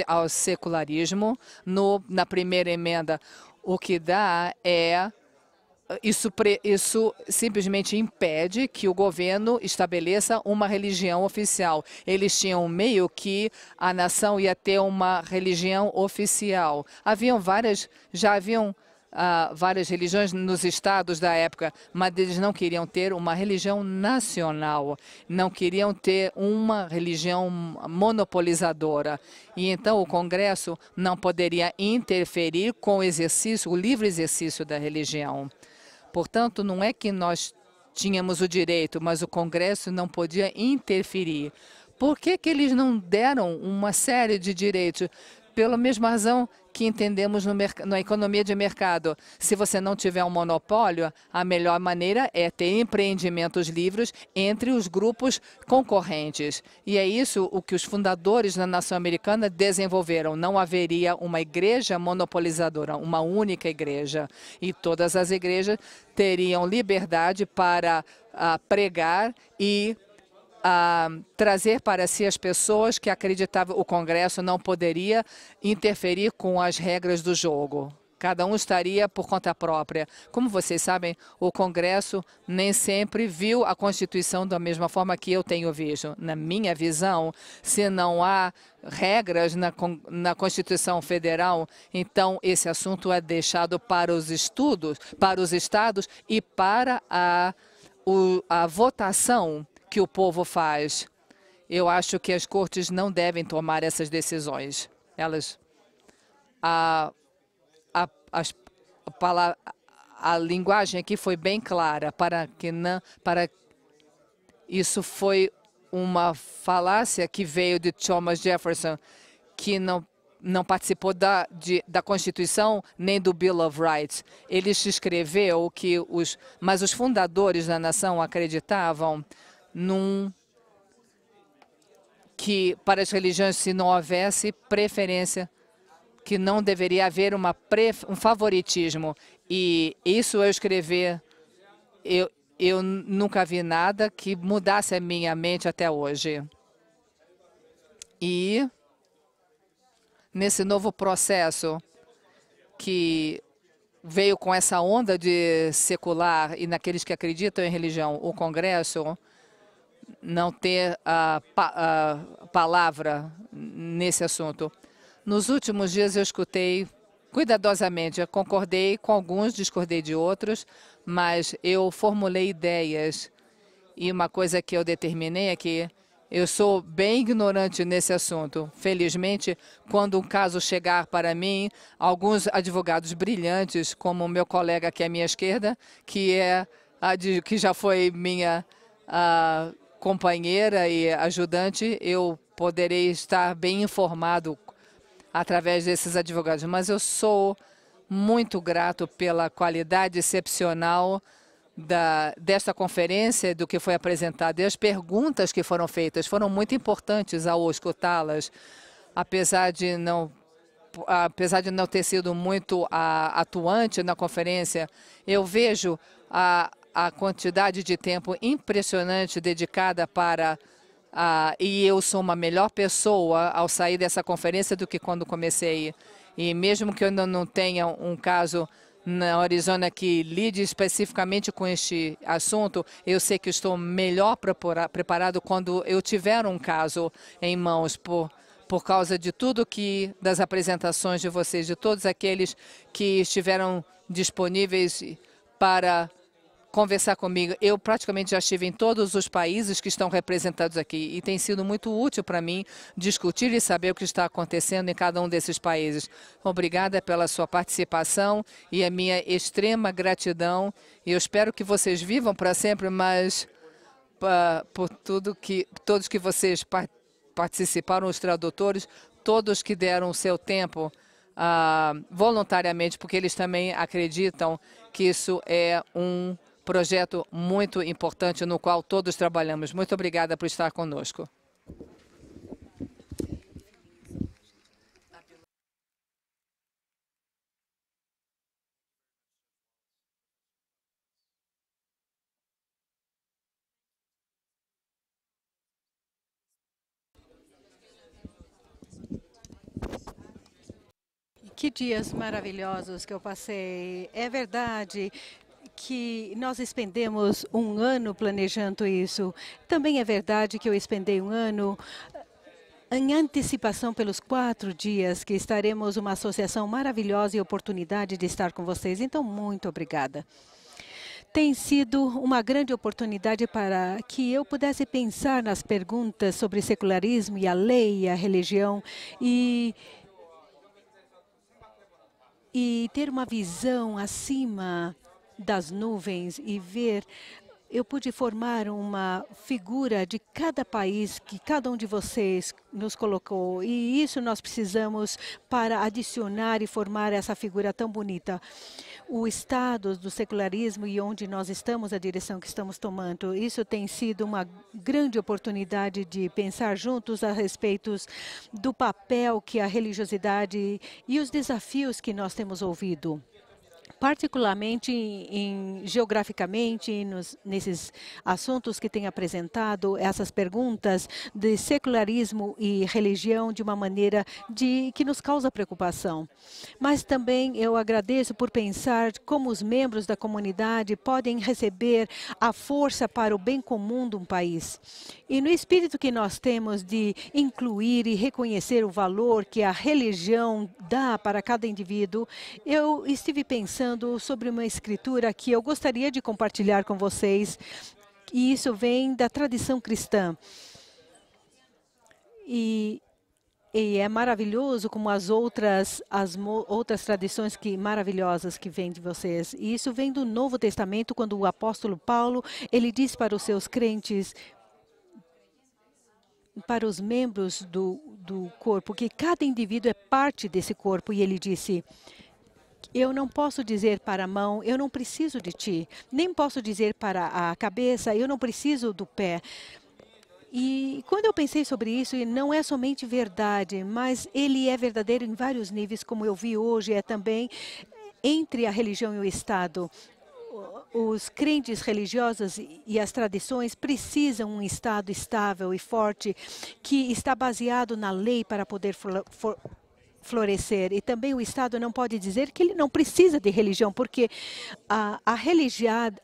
ao secularismo no, na primeira emenda. O que dá é isso, isso, simplesmente impede que o governo estabeleça uma religião oficial. Eles tinham meio que a nação ia ter uma religião oficial. Haviam várias, já haviam ah, várias religiões nos estados da época, mas eles não queriam ter uma religião nacional, não queriam ter uma religião monopolizadora. E então o Congresso não poderia interferir com o exercício, o livre exercício da religião. Portanto, não é que nós tínhamos o direito, mas o Congresso não podia interferir. Por que, que eles não deram uma série de direitos? pela mesma razão que entendemos na economia de mercado. Se você não tiver um monopólio, a melhor maneira é ter empreendimentos livres entre os grupos concorrentes. E é isso o que os fundadores da nação americana desenvolveram. Não haveria uma igreja monopolizadora, uma única igreja. E todas as igrejas teriam liberdade para a ah, pregar e a trazer para si as pessoas que acreditavam o Congresso não poderia interferir com as regras do jogo. Cada um estaria por conta própria. Como vocês sabem, o Congresso nem sempre viu a Constituição da mesma forma que eu tenho visto. Na minha visão, se não há regras na, na Constituição Federal, então esse assunto é deixado para os estudos, para os estados e para a, o, a votação que o povo faz. Eu acho que as cortes não devem tomar essas decisões. Elas, a, a, as, a, a linguagem aqui foi bem clara para que não, para isso foi uma falácia que veio de Thomas Jefferson, que não não participou da, de, da Constituição nem do Bill of Rights. Ele escreveu que os, mas os fundadores da nação acreditavam num que para as religiões se não houvesse preferência, que não deveria haver uma pre, um favoritismo. E isso eu escrevi, eu, eu nunca vi nada que mudasse a minha mente até hoje. E nesse novo processo que veio com essa onda de secular e naqueles que acreditam em religião, o Congresso não ter a, pa a palavra nesse assunto. Nos últimos dias eu escutei cuidadosamente, eu concordei com alguns, discordei de outros, mas eu formulei ideias. E uma coisa que eu determinei é que eu sou bem ignorante nesse assunto. Felizmente, quando um caso chegar para mim, alguns advogados brilhantes, como o meu colega aqui é à minha esquerda, que é que já foi minha uh, companheira e ajudante, eu poderei estar bem informado através desses advogados. Mas eu sou muito grato pela qualidade excepcional da, desta conferência, do que foi apresentado. E as perguntas que foram feitas foram muito importantes ao escutá-las, apesar de não apesar de não ter sido muito atuante na conferência, eu vejo a, a quantidade de tempo impressionante dedicada para ah, e eu sou uma melhor pessoa ao sair dessa conferência do que quando comecei. E mesmo que eu não tenha um caso na Arizona que lide especificamente com este assunto, eu sei que estou melhor preparado quando eu tiver um caso em mãos por por causa de tudo que das apresentações de vocês, de todos aqueles que estiveram disponíveis para conversar comigo. Eu praticamente já estive em todos os países que estão representados aqui e tem sido muito útil para mim discutir e saber o que está acontecendo em cada um desses países. Obrigada pela sua participação e a minha extrema gratidão. Eu espero que vocês vivam para sempre, mas ah, por tudo que todos que vocês participaram, os tradutores, todos que deram o seu tempo uh, voluntariamente, porque eles também acreditam que isso é um projeto muito importante no qual todos trabalhamos. Muito obrigada por estar conosco. Que dias maravilhosos que eu passei. É verdade que nós expendemos um ano planejando isso. Também é verdade que eu expendei um ano eh, em antecipação pelos quatro dias que estaremos uma associação maravilhosa e oportunidade de estar com vocês. Então, muito obrigada. Tem sido uma grande oportunidade para que eu pudesse pensar nas perguntas sobre secularismo e a lei e a religião e e ter uma visão acima das nuvens e ver eu pude formar uma figura de cada país que cada um de vocês nos colocou. E isso nós precisamos para adicionar e formar essa figura tão bonita. O estado do secularismo e onde nós estamos, a direção que estamos tomando, isso tem sido uma grande oportunidade de pensar juntos a respeito do papel que a religiosidade e os desafios que nós temos ouvido particularmente em, em, geograficamente nos, nesses assuntos que tem apresentado essas perguntas de secularismo e religião de uma maneira de que nos causa preocupação. Mas também eu agradeço por pensar como os membros da comunidade podem receber a força para o bem comum de um país. E no espírito que nós temos de incluir e reconhecer o valor que a religião dá para cada indivíduo, eu estive pensando pensando sobre uma escritura que eu gostaria de compartilhar com vocês. E isso vem da tradição cristã. E, e é maravilhoso como as outras as outras tradições que maravilhosas que vêm de vocês. E isso vem do Novo Testamento, quando o apóstolo Paulo, ele diz para os seus crentes, para os membros do, do corpo, que cada indivíduo é parte desse corpo. E ele disse, eu não posso dizer para a mão, eu não preciso de ti. Nem posso dizer para a cabeça, eu não preciso do pé. E quando eu pensei sobre isso, e não é somente verdade, mas ele é verdadeiro em vários níveis, como eu vi hoje, é também entre a religião e o Estado. Os crentes religiosos e as tradições precisam um Estado estável e forte que está baseado na lei para poder florescer. E também o Estado não pode dizer que ele não precisa de religião, porque a, a,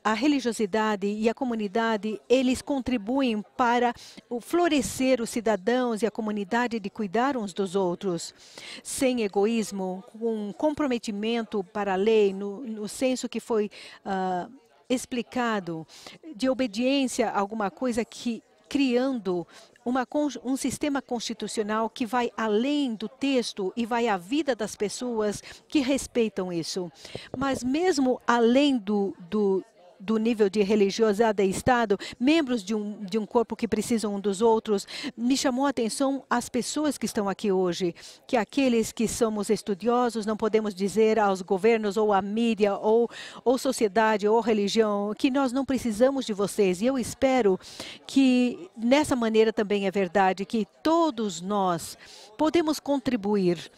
a religiosidade e a comunidade, eles contribuem para o florescer os cidadãos e a comunidade de cuidar uns dos outros, sem egoísmo, com um comprometimento para a lei, no, no senso que foi uh, explicado, de obediência a alguma coisa que criando uma, um sistema constitucional que vai além do texto e vai à vida das pessoas que respeitam isso. Mas mesmo além do, do, do nível de religiosidade e Estado, membros de um, de um corpo que precisam um dos outros, me chamou a atenção as pessoas que estão aqui hoje, que aqueles que somos estudiosos não podemos dizer aos governos ou à mídia ou, ou sociedade ou religião que nós não precisamos de vocês. E eu espero que nessa maneira também é verdade que todos nós podemos contribuir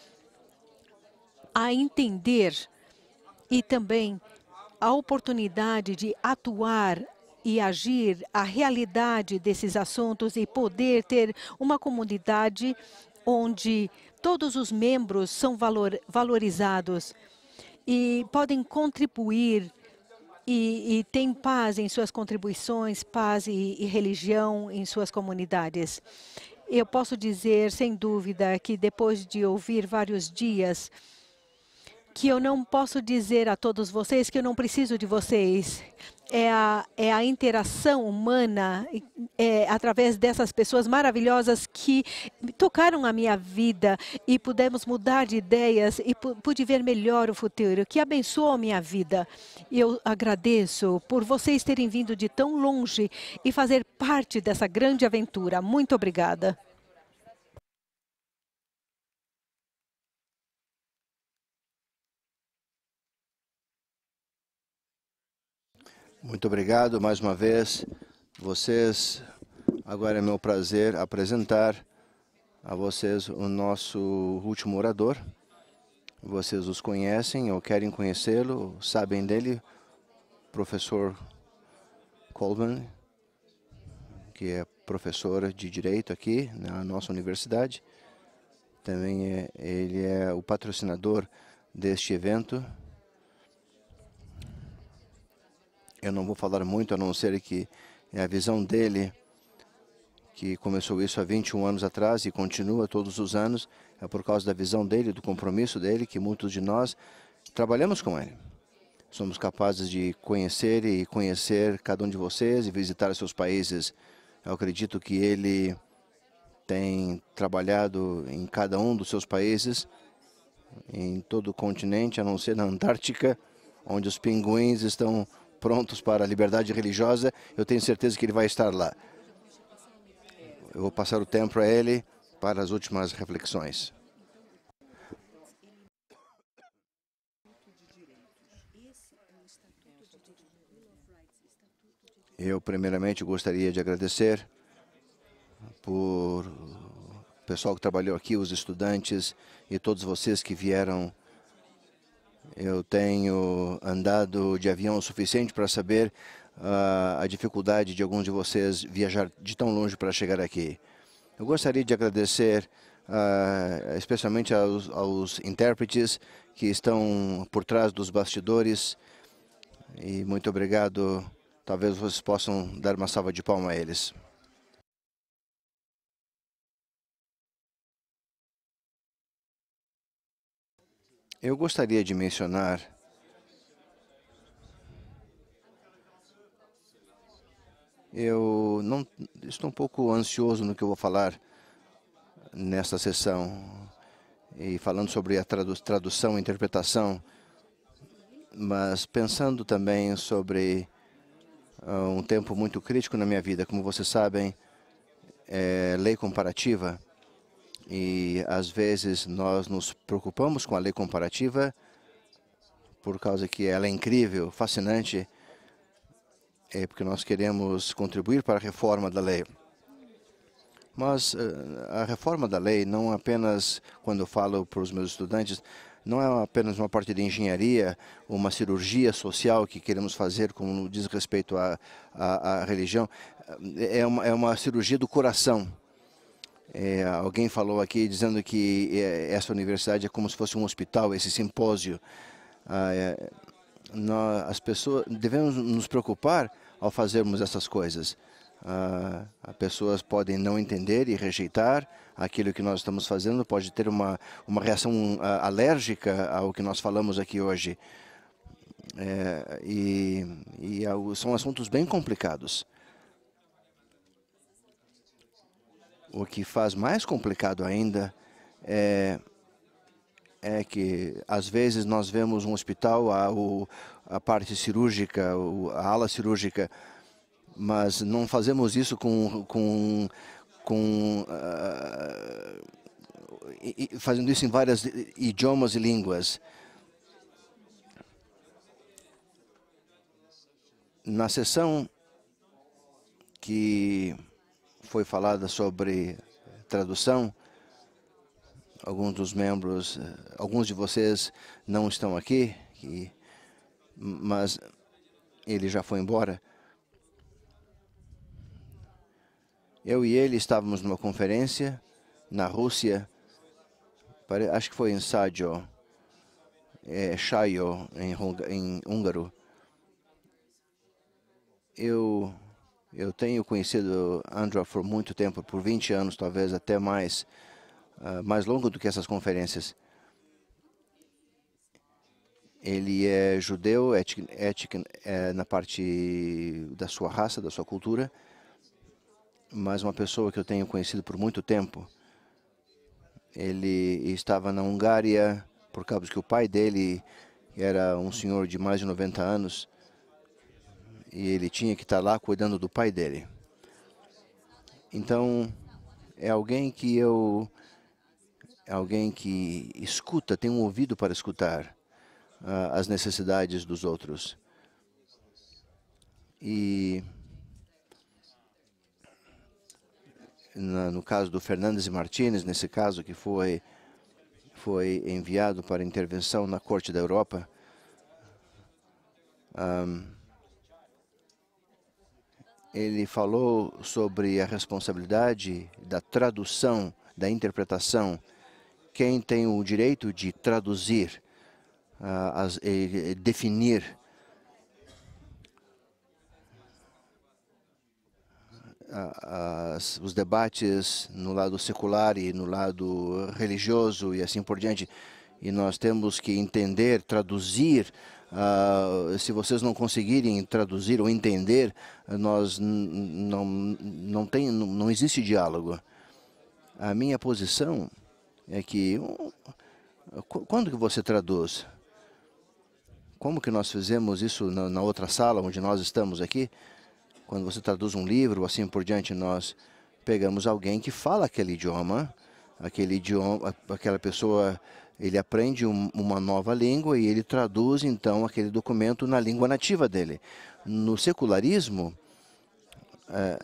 a entender e também a oportunidade de atuar e agir a realidade desses assuntos e poder ter uma comunidade onde todos os membros são valor, valorizados e podem contribuir e, e têm paz em suas contribuições, paz e, e religião em suas comunidades. Eu posso dizer, sem dúvida, que depois de ouvir vários dias que eu não posso dizer a todos vocês que eu não preciso de vocês. É a, é a interação humana é, através dessas pessoas maravilhosas que tocaram a minha vida e pudemos mudar de ideias e pude ver melhor o futuro, que abençoou a minha vida. Eu agradeço por vocês terem vindo de tão longe e fazer parte dessa grande aventura. Muito obrigada. Muito obrigado mais uma vez, vocês. Agora é meu prazer apresentar a vocês o nosso último orador. Vocês os conhecem ou querem conhecê-lo, sabem dele, professor Colvin, que é professor de Direito aqui na nossa universidade. Também é, ele é o patrocinador deste evento. Eu não vou falar muito, a não ser que é a visão dele, que começou isso há 21 anos atrás e continua todos os anos, é por causa da visão dele, do compromisso dele, que muitos de nós trabalhamos com ele. Somos capazes de conhecer e conhecer cada um de vocês e visitar seus países. Eu acredito que ele tem trabalhado em cada um dos seus países, em todo o continente, a não ser na Antártica, onde os pinguins estão prontos para a liberdade religiosa, eu tenho certeza que ele vai estar lá. Eu vou passar o tempo a ele para as últimas reflexões. Eu, primeiramente, gostaria de agradecer por o pessoal que trabalhou aqui, os estudantes e todos vocês que vieram eu tenho andado de avião o suficiente para saber uh, a dificuldade de alguns de vocês viajar de tão longe para chegar aqui. Eu gostaria de agradecer uh, especialmente aos, aos, intérpretes que estão por trás dos bastidores e muito obrigado. Talvez vocês possam dar uma salva de palmas a eles. Eu gostaria de mencionar Eu não estou um pouco ansioso no que eu vou falar nesta sessão e falando sobre a tradu tradução e interpretação, mas pensando também sobre ah, um tempo muito crítico na minha vida. Como vocês sabem, é, lei comparativa e às vezes nós nos preocupamos com a lei comparativa por causa que ela é incrível, fascinante, é porque nós queremos contribuir para a reforma da lei. Mas eh, a reforma da lei não apenas, quando eu falo para os meus estudantes, não é apenas uma parte de engenharia, uma cirurgia social que queremos fazer com diz respeito à, à, à religião, é uma, é uma cirurgia do coração. É, alguém falou aqui dizendo que é, essa universidade é como se fosse um hospital, esse simpósio. Ah, é, nós, as pessoas devemos nos preocupar ao fazermos essas coisas. Ah, as pessoas podem não entender e rejeitar aquilo que nós estamos fazendo, pode ter uma, uma reação ah, alérgica ao que nós falamos aqui hoje. É, e, e ah, são assuntos bem complicados. O que faz mais complicado ainda é, é que, às vezes, nós vemos um hospital, a, o, a parte cirúrgica, a ala cirúrgica, mas não fazemos isso com, com, com uh, fazendo isso em vários idiomas e línguas. Na sessão que foi falada sobre tradução. Alguns dos membros, eh, alguns de vocês não estão aqui, e, mas ele já foi embora. Eu e ele estávamos numa conferência na Rússia, acho que foi em Sádio, é, eh, Chayo, em, em húngaro. Eu eu tenho conhecido Andrew por muito tempo, por 20 anos, talvez até mais, uh, mais longo do que essas conferências. Ele é judeu, ético, é, na parte da sua raça, da sua cultura, mas uma pessoa que eu tenho conhecido por muito tempo. Ele estava na Hungária por causa que o pai dele era um senhor de mais de 90 anos e ele tinha que estar tá lá cuidando do pai dele. Então, é alguém que eu. É alguém que escuta, tem um ouvido para escutar uh, as necessidades dos outros. E. Na, no caso do Fernandes e Martínez, nesse caso que foi, foi enviado para intervenção na Corte da Europa, um, ah, ele falou sobre a responsabilidade da tradução, da interpretação. Quem tem o direito de traduzir, uh, as, e, definir As, os debates no lado secular e no lado religioso e assim por diante. E nós temos que entender, traduzir Uh, se vocês não conseguirem traduzir ou entender, nós não, não, tem, não existe diálogo. A minha posição é que quando que você traduz? Como que nós fizemos isso na, na outra sala onde nós estamos aqui? Quando você traduz um livro, assim por diante, nós pegamos alguém que fala aquele idioma, aquele idioma, aquela pessoa ele aprende um, uma nova língua e ele traduz então aquele documento na língua nativa dele. No secularismo, é,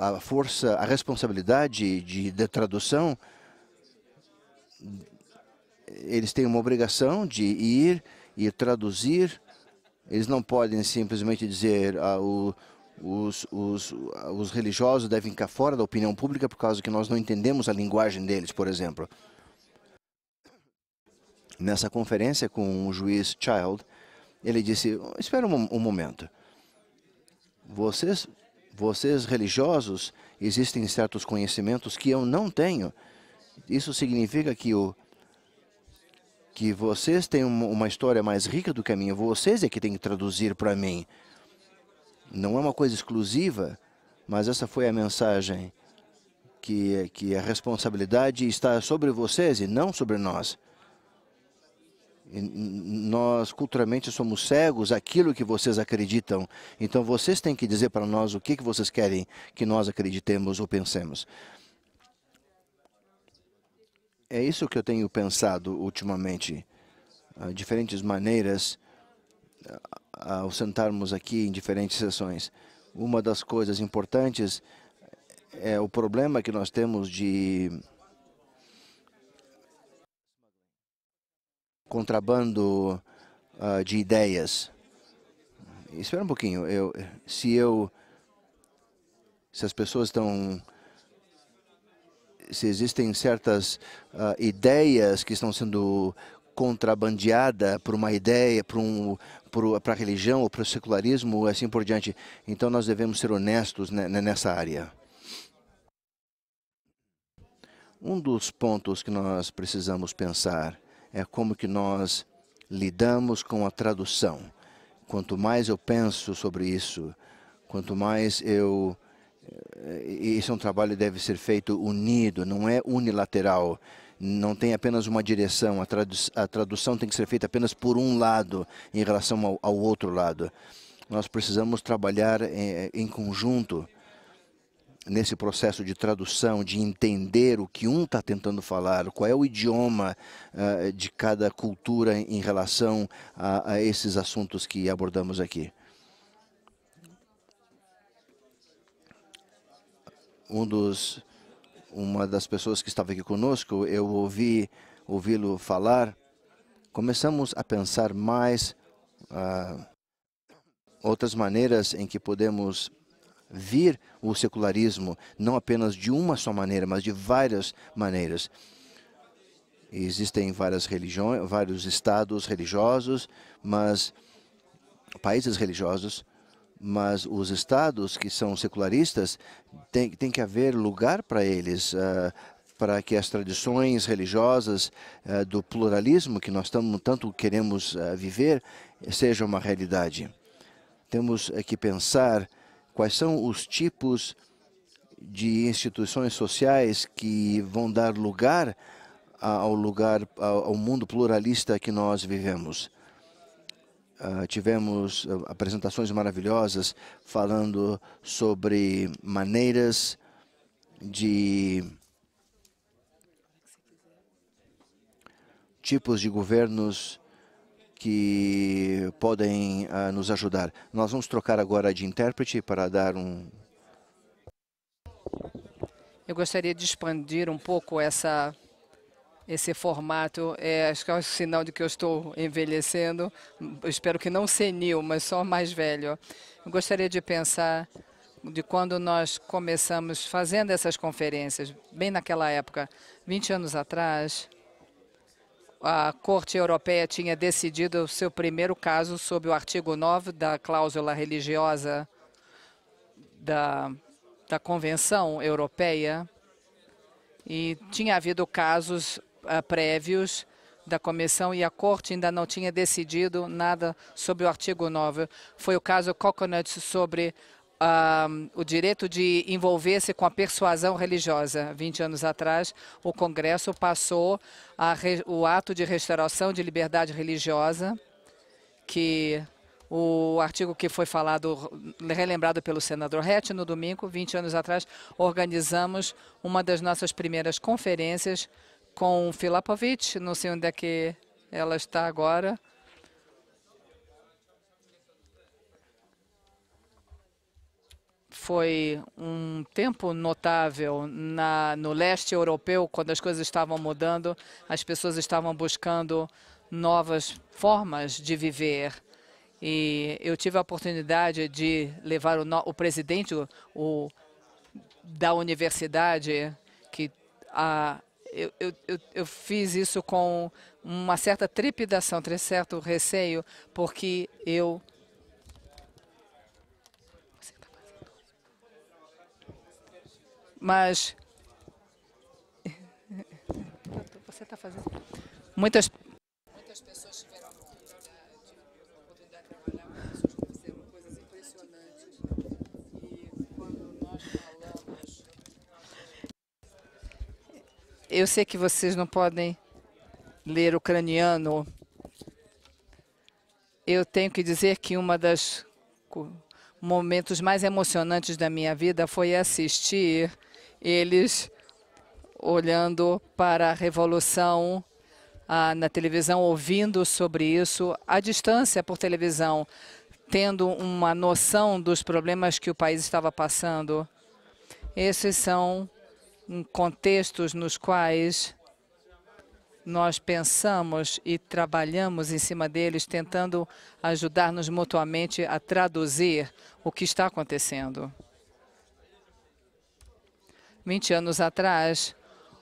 a, a força, a responsabilidade de, de tradução, eles têm uma obrigação de ir e traduzir. Eles não podem simplesmente dizer ah, o, os, os, os religiosos devem ficar fora da opinião pública por causa que nós não entendemos a linguagem deles, por exemplo. Nessa conferência com o juiz Child, ele disse, espera um, um momento, vocês, vocês religiosos, existem certos conhecimentos que eu não tenho. Isso significa que o que vocês têm uma história mais rica do que a minha, vocês é que têm que traduzir para mim. Não é uma coisa exclusiva, mas essa foi a mensagem que, que a responsabilidade está sobre vocês e não sobre nós. E nós culturalmente somos cegos àquilo que vocês acreditam. Então vocês têm que dizer para nós o que, que vocês querem que nós acreditemos ou pensemos. É isso que eu tenho pensado ultimamente. Ah, diferentes maneiras ao sentarmos aqui em diferentes sessões. Uma das coisas importantes é o problema que nós temos de contrabando uh, de ideias. Espera um pouquinho. Eu, se eu, se as pessoas estão, se existem certas uh, ideias que estão sendo contrabandeada por uma ideia, por um, para a religião ou para o secularismo, assim por diante. Então nós devemos ser honestos nessa área. Um dos pontos que nós precisamos pensar é como que nós lidamos com a tradução. Quanto mais eu penso sobre isso, quanto mais eu... Isso eh, é um trabalho que deve ser feito unido, não é unilateral não tem apenas uma direção, a, tradu a tradução tem que ser feita apenas por um lado em relação ao, ao outro lado. Nós precisamos trabalhar em, eh, eh, em conjunto nesse processo de tradução, de entender o que um está tentando falar, qual é o idioma uh, de cada cultura em relação a, a, esses assuntos que abordamos aqui. Um dos uma das pessoas que estava aqui conosco, eu ouvi ouvi-lo falar, começamos a pensar mais uh, outras maneiras em que podemos vir o secularismo, não apenas de uma só maneira, mas de várias maneiras. Existem várias religiões, vários estados religiosos, mas países religiosos, mas os estados que são secularistas tem, tem que haver lugar para eles, uh, para que as tradições religiosas uh, do pluralismo que nós tamo, tanto queremos uh, viver seja uma realidade. Temos que pensar quais são os tipos de instituições sociais que vão dar lugar ao lugar ao mundo pluralista que nós vivemos. Uh, tivemos uh, apresentações maravilhosas falando sobre maneiras de tipos de governos que podem uh, nos ajudar. Nós vamos trocar agora de intérprete para dar um... Eu gostaria de expandir um pouco essa esse formato é, acho que é um sinal de que eu estou envelhecendo. espero que não senil, mas só mais velho. Eu gostaria de pensar de quando nós começamos fazendo essas conferências, bem naquela época, 20 anos atrás, a Corte Europeia tinha decidido o seu primeiro caso sob o artigo 9 da cláusula religiosa da, da Convenção Europeia, e tinha havido casos prévios da comissão e a corte ainda não tinha decidido nada sobre o artigo 9. Foi o caso Coconut sobre uh, o direito de envolver-se com a persuasão religiosa. 20 anos atrás, o Congresso passou re, o ato de restauração de liberdade religiosa, que o artigo que foi falado, relembrado pelo senador Rett no domingo, 20 anos atrás, organizamos uma das nossas primeiras conferências com Filapovic, não sei onde é que ela está agora. Foi um tempo notável na, no leste europeu, quando as coisas estavam mudando, as pessoas estavam buscando novas formas de viver. E eu tive a oportunidade de levar o, o presidente o, da universidade, que a, eu, eu, eu, fiz isso com uma certa trepidação, um certo receio, porque eu. Mas. *laughs* Você está fazendo. Muitas, muitas pessoas Eu sei que vocês não podem ler ucraniano. Eu tenho que dizer que uma das momentos mais emocionantes da minha vida foi assistir eles olhando para a revolução ah, na televisão, ouvindo sobre isso à distância por televisão, tendo uma noção dos problemas que o país estava passando. Esses são contextos nos quais nós pensamos e trabalhamos em cima deles, tentando ajudar-nos mutuamente a traduzir o que está acontecendo. 20 anos atrás,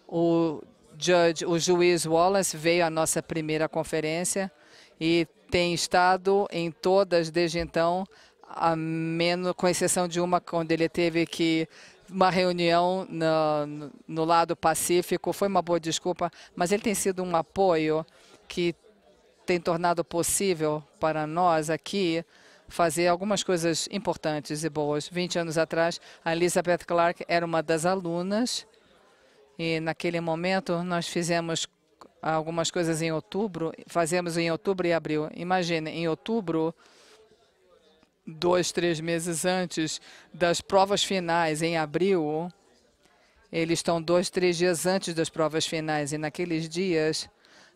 o, judge, o juiz Wallace veio à nossa primeira conferência e tem estado em todas desde então, menos, com exceção de uma, quando ele teve que uma reunião no, no lado pacífico, foi uma boa desculpa, mas ele tem sido um apoio que tem tornado possível para nós aqui fazer algumas coisas importantes e boas. 20 anos atrás, a Elizabeth Clark era uma das alunas e naquele momento nós fizemos algumas coisas em outubro, fazemos em outubro e abril. Imagine, em outubro dois, três meses antes das provas finais, em abril. Eles estão dois, três dias antes das provas finais. E naqueles dias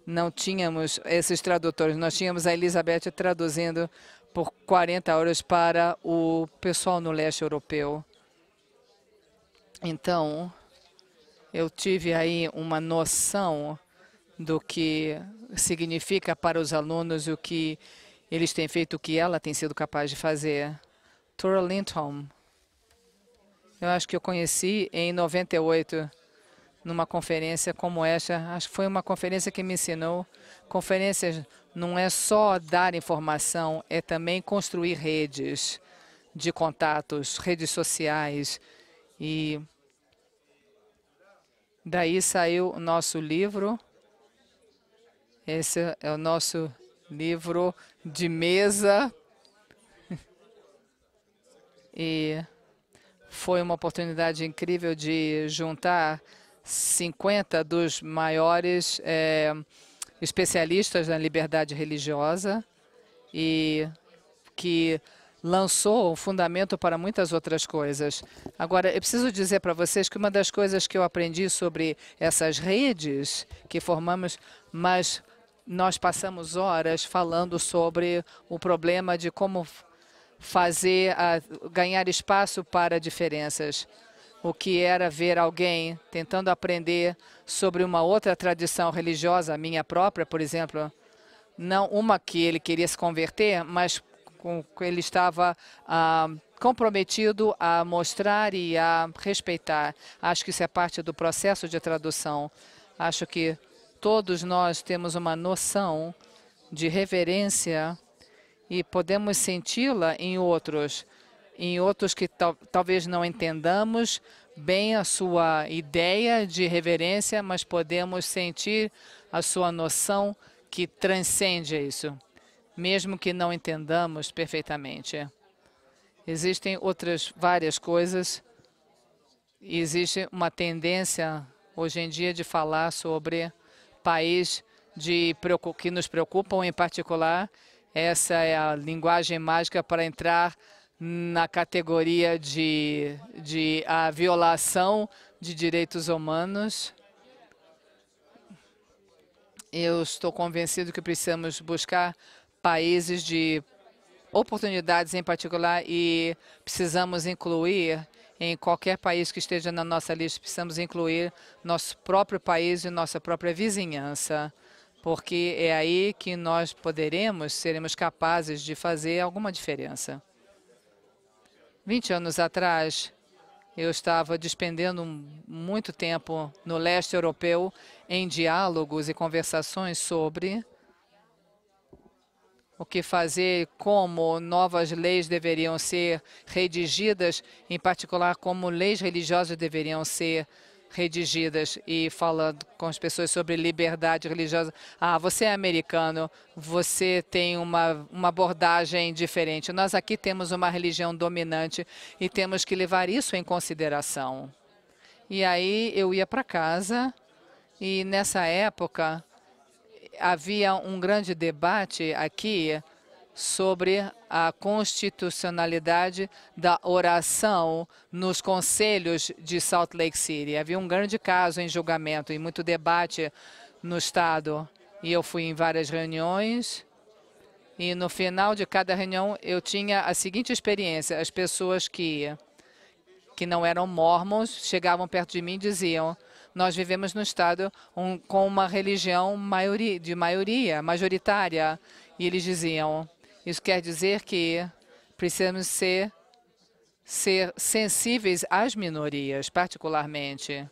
não tínhamos esses tradutores. Nós tínhamos a Elizabeth traduzindo por 40 horas para o pessoal no leste europeu. Então, eu tive aí uma noção do que significa para os alunos o que eles têm feito o que ela tem sido capaz de fazer. Tora Lindholm. Eu acho que eu conheci em 98, numa conferência como esta. Acho que foi uma conferência que me ensinou. Conferências não é só dar informação, é também construir redes de contatos, redes sociais. E daí saiu o nosso livro. Esse é o nosso livro de mesa. *laughs* E foi uma oportunidade incrível de juntar 50 dos maiores é, especialistas na liberdade religiosa e que lançou um fundamento para muitas outras coisas. Agora, eu preciso dizer para vocês que uma das coisas que eu aprendi sobre essas redes que formamos, mas nós passamos horas falando sobre o problema de como fazer a, ganhar espaço para diferenças. O que era ver alguém tentando aprender sobre uma outra tradição religiosa, a minha própria, por exemplo, não uma que ele queria se converter, mas com que ele estava ah, comprometido a mostrar e a respeitar. Acho que isso é parte do processo de tradução. Acho que todos nós temos uma noção de reverência e podemos senti-la em outros, em outros que tal, talvez não entendamos bem a sua ideia de reverência, mas podemos sentir a sua noção que transcende isso, mesmo que não entendamos perfeitamente. Existem outras várias coisas. Existe uma tendência hoje em dia de falar sobre país de, que nos preocupam, em particular, essa é a linguagem mágica para entrar na categoria de, de a violação de direitos humanos. Eu estou convencido que precisamos buscar países de oportunidades em particular e precisamos incluir em qualquer país que esteja na nossa lista, precisamos incluir nosso próprio país e nossa própria vizinhança, porque é aí que nós poderemos, seremos capazes de fazer alguma diferença. 20 anos atrás, eu estava despendendo muito tempo no leste europeu em diálogos e conversações sobre o que fazer, como novas leis deveriam ser redigidas, em particular como leis religiosas deveriam ser redigidas e falando com as pessoas sobre liberdade religiosa. Ah, você é americano, você tem uma, uma abordagem diferente. Nós aqui temos uma religião dominante e temos que levar isso em consideração. E aí eu ia para casa e nessa época havia um grande debate aqui sobre a constitucionalidade da oração nos conselhos de Salt Lake City. Havia um grande caso em julgamento e muito debate no Estado. E eu fui em várias reuniões. E no final de cada reunião eu tinha a seguinte experiência: as pessoas que que não eram mormons chegavam perto de mim e diziam: nós vivemos num Estado um, com uma religião de maioria, majoritária. E eles diziam: isso quer dizer que precisamos ser, ser sensíveis às minorias, particularmente.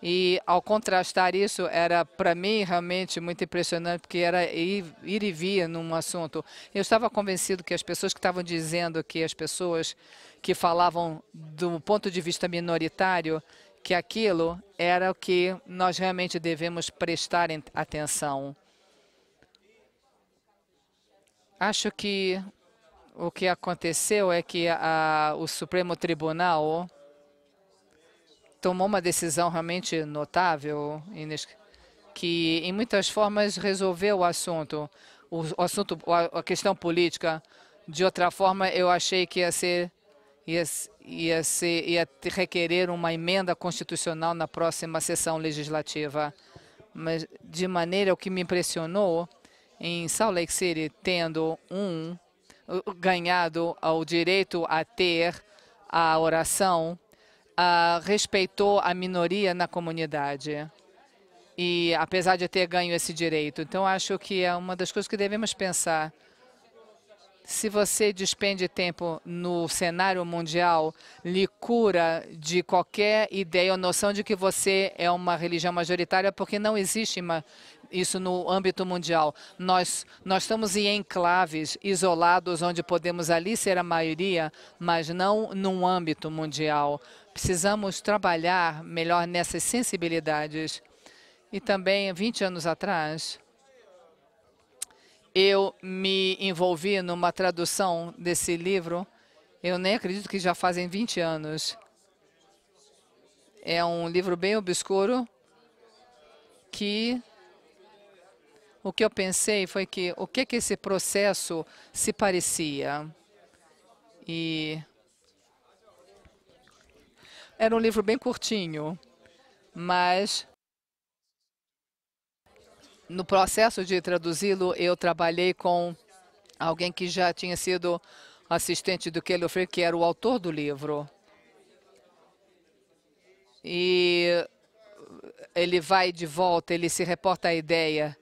E ao contrastar isso, era para mim realmente muito impressionante, porque era ir, ir e vir num assunto. Eu estava convencido que as pessoas que estavam dizendo que as pessoas que falavam do ponto de vista minoritário que aquilo era o que nós realmente devemos prestar atenção. Acho que o que aconteceu é que a, o Supremo Tribunal tomou uma decisão realmente notável, que em muitas formas resolveu o assunto, o, assunto, a questão política. De outra forma, eu achei que ia ser ia, ia, ser, ia requerer uma emenda constitucional na próxima sessão legislativa. Mas, de maneira, o que me impressionou, em Salt Lake City, tendo um uh, ganhado o direito a ter a oração, a, ah, respeitou a minoria na comunidade. E apesar de ter ganho esse direito. Então, acho que é uma das coisas que devemos pensar se você despende tempo no cenário mundial, lhe cura de qualquer ideia ou noção de que você é uma religião majoritária, porque não existe uma, isso no âmbito mundial. Nós, nós estamos em enclaves isolados, onde podemos ali ser a maioria, mas não num âmbito mundial. Precisamos trabalhar melhor nessas sensibilidades. E também, 20 anos atrás, eu me envolvi numa tradução desse livro. Eu nem acredito que já fazem 20 anos. É um livro bem obscuro que o que eu pensei foi que o que, que esse processo se parecia. E era um livro bem curtinho, mas no processo de traduzi-lo, eu trabalhei com alguém que já tinha sido assistente do Kelly que era o autor do livro. E ele vai de volta, ele se reporta à ideia.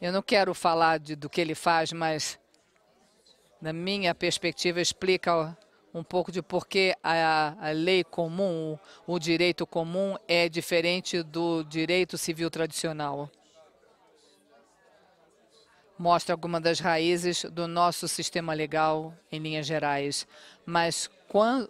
Eu não quero falar de, do que ele faz, mas, na minha perspectiva, explica um pouco de por que a, a lei comum, o direito comum, é diferente do direito civil tradicional mostra alguma das raízes do nosso sistema legal em linhas gerais. Mas quando,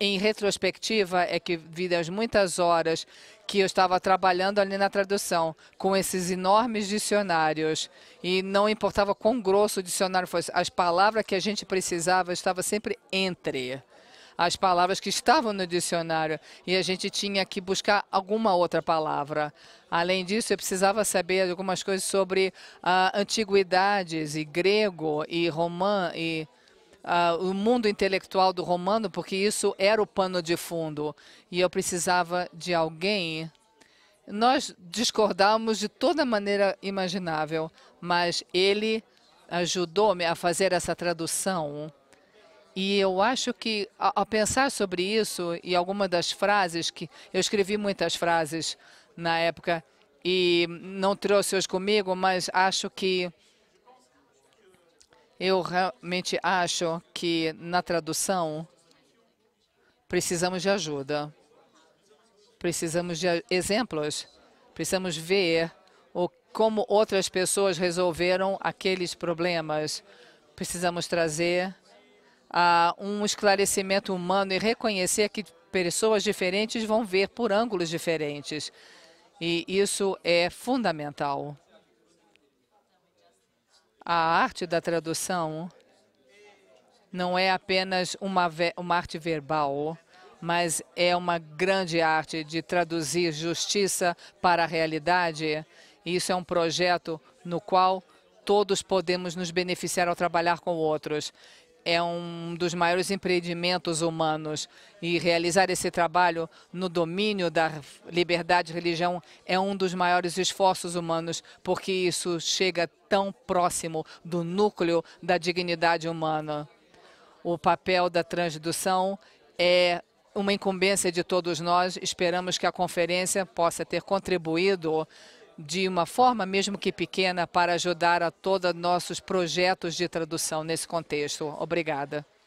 em retrospectiva é que vi as muitas horas que eu estava trabalhando ali na tradução com esses enormes dicionários e não importava quão grosso o dicionário fosse, as palavras que a gente precisava estava sempre entre as palavras que estavam no dicionário e a gente tinha que buscar alguma outra palavra. Além disso, eu precisava saber algumas coisas sobre uh, antiguidades e grego e romã e uh, o mundo intelectual do romano, porque isso era o pano de fundo. E eu precisava de alguém nós discordávamos de toda maneira imaginável, mas ele ajudou-me a fazer essa tradução e eu acho que, ao pensar sobre isso, e alguma das frases que. Eu escrevi muitas frases na época e não trouxe hoje comigo, mas acho que. Eu realmente acho que na tradução precisamos de ajuda, precisamos de exemplos, precisamos ver o, como outras pessoas resolveram aqueles problemas, precisamos trazer a um esclarecimento humano e reconhecer que pessoas diferentes vão ver por ângulos diferentes. E isso é fundamental. A arte da tradução não é apenas uma, uma arte verbal, mas é uma grande arte de traduzir justiça para a realidade. E isso é um projeto no qual todos podemos nos beneficiar ao trabalhar com outros é um dos maiores empreendimentos humanos e realizar esse trabalho no domínio da liberdade de religião é um dos maiores esforços humanos, porque isso chega tão próximo do núcleo da dignidade humana. O papel da transdução é uma incumbência de todos nós. Esperamos que a conferência possa ter contribuído de uma forma, mesmo que pequena, para ajudar a todos nossos projetos de tradução nesse contexto. Obrigada.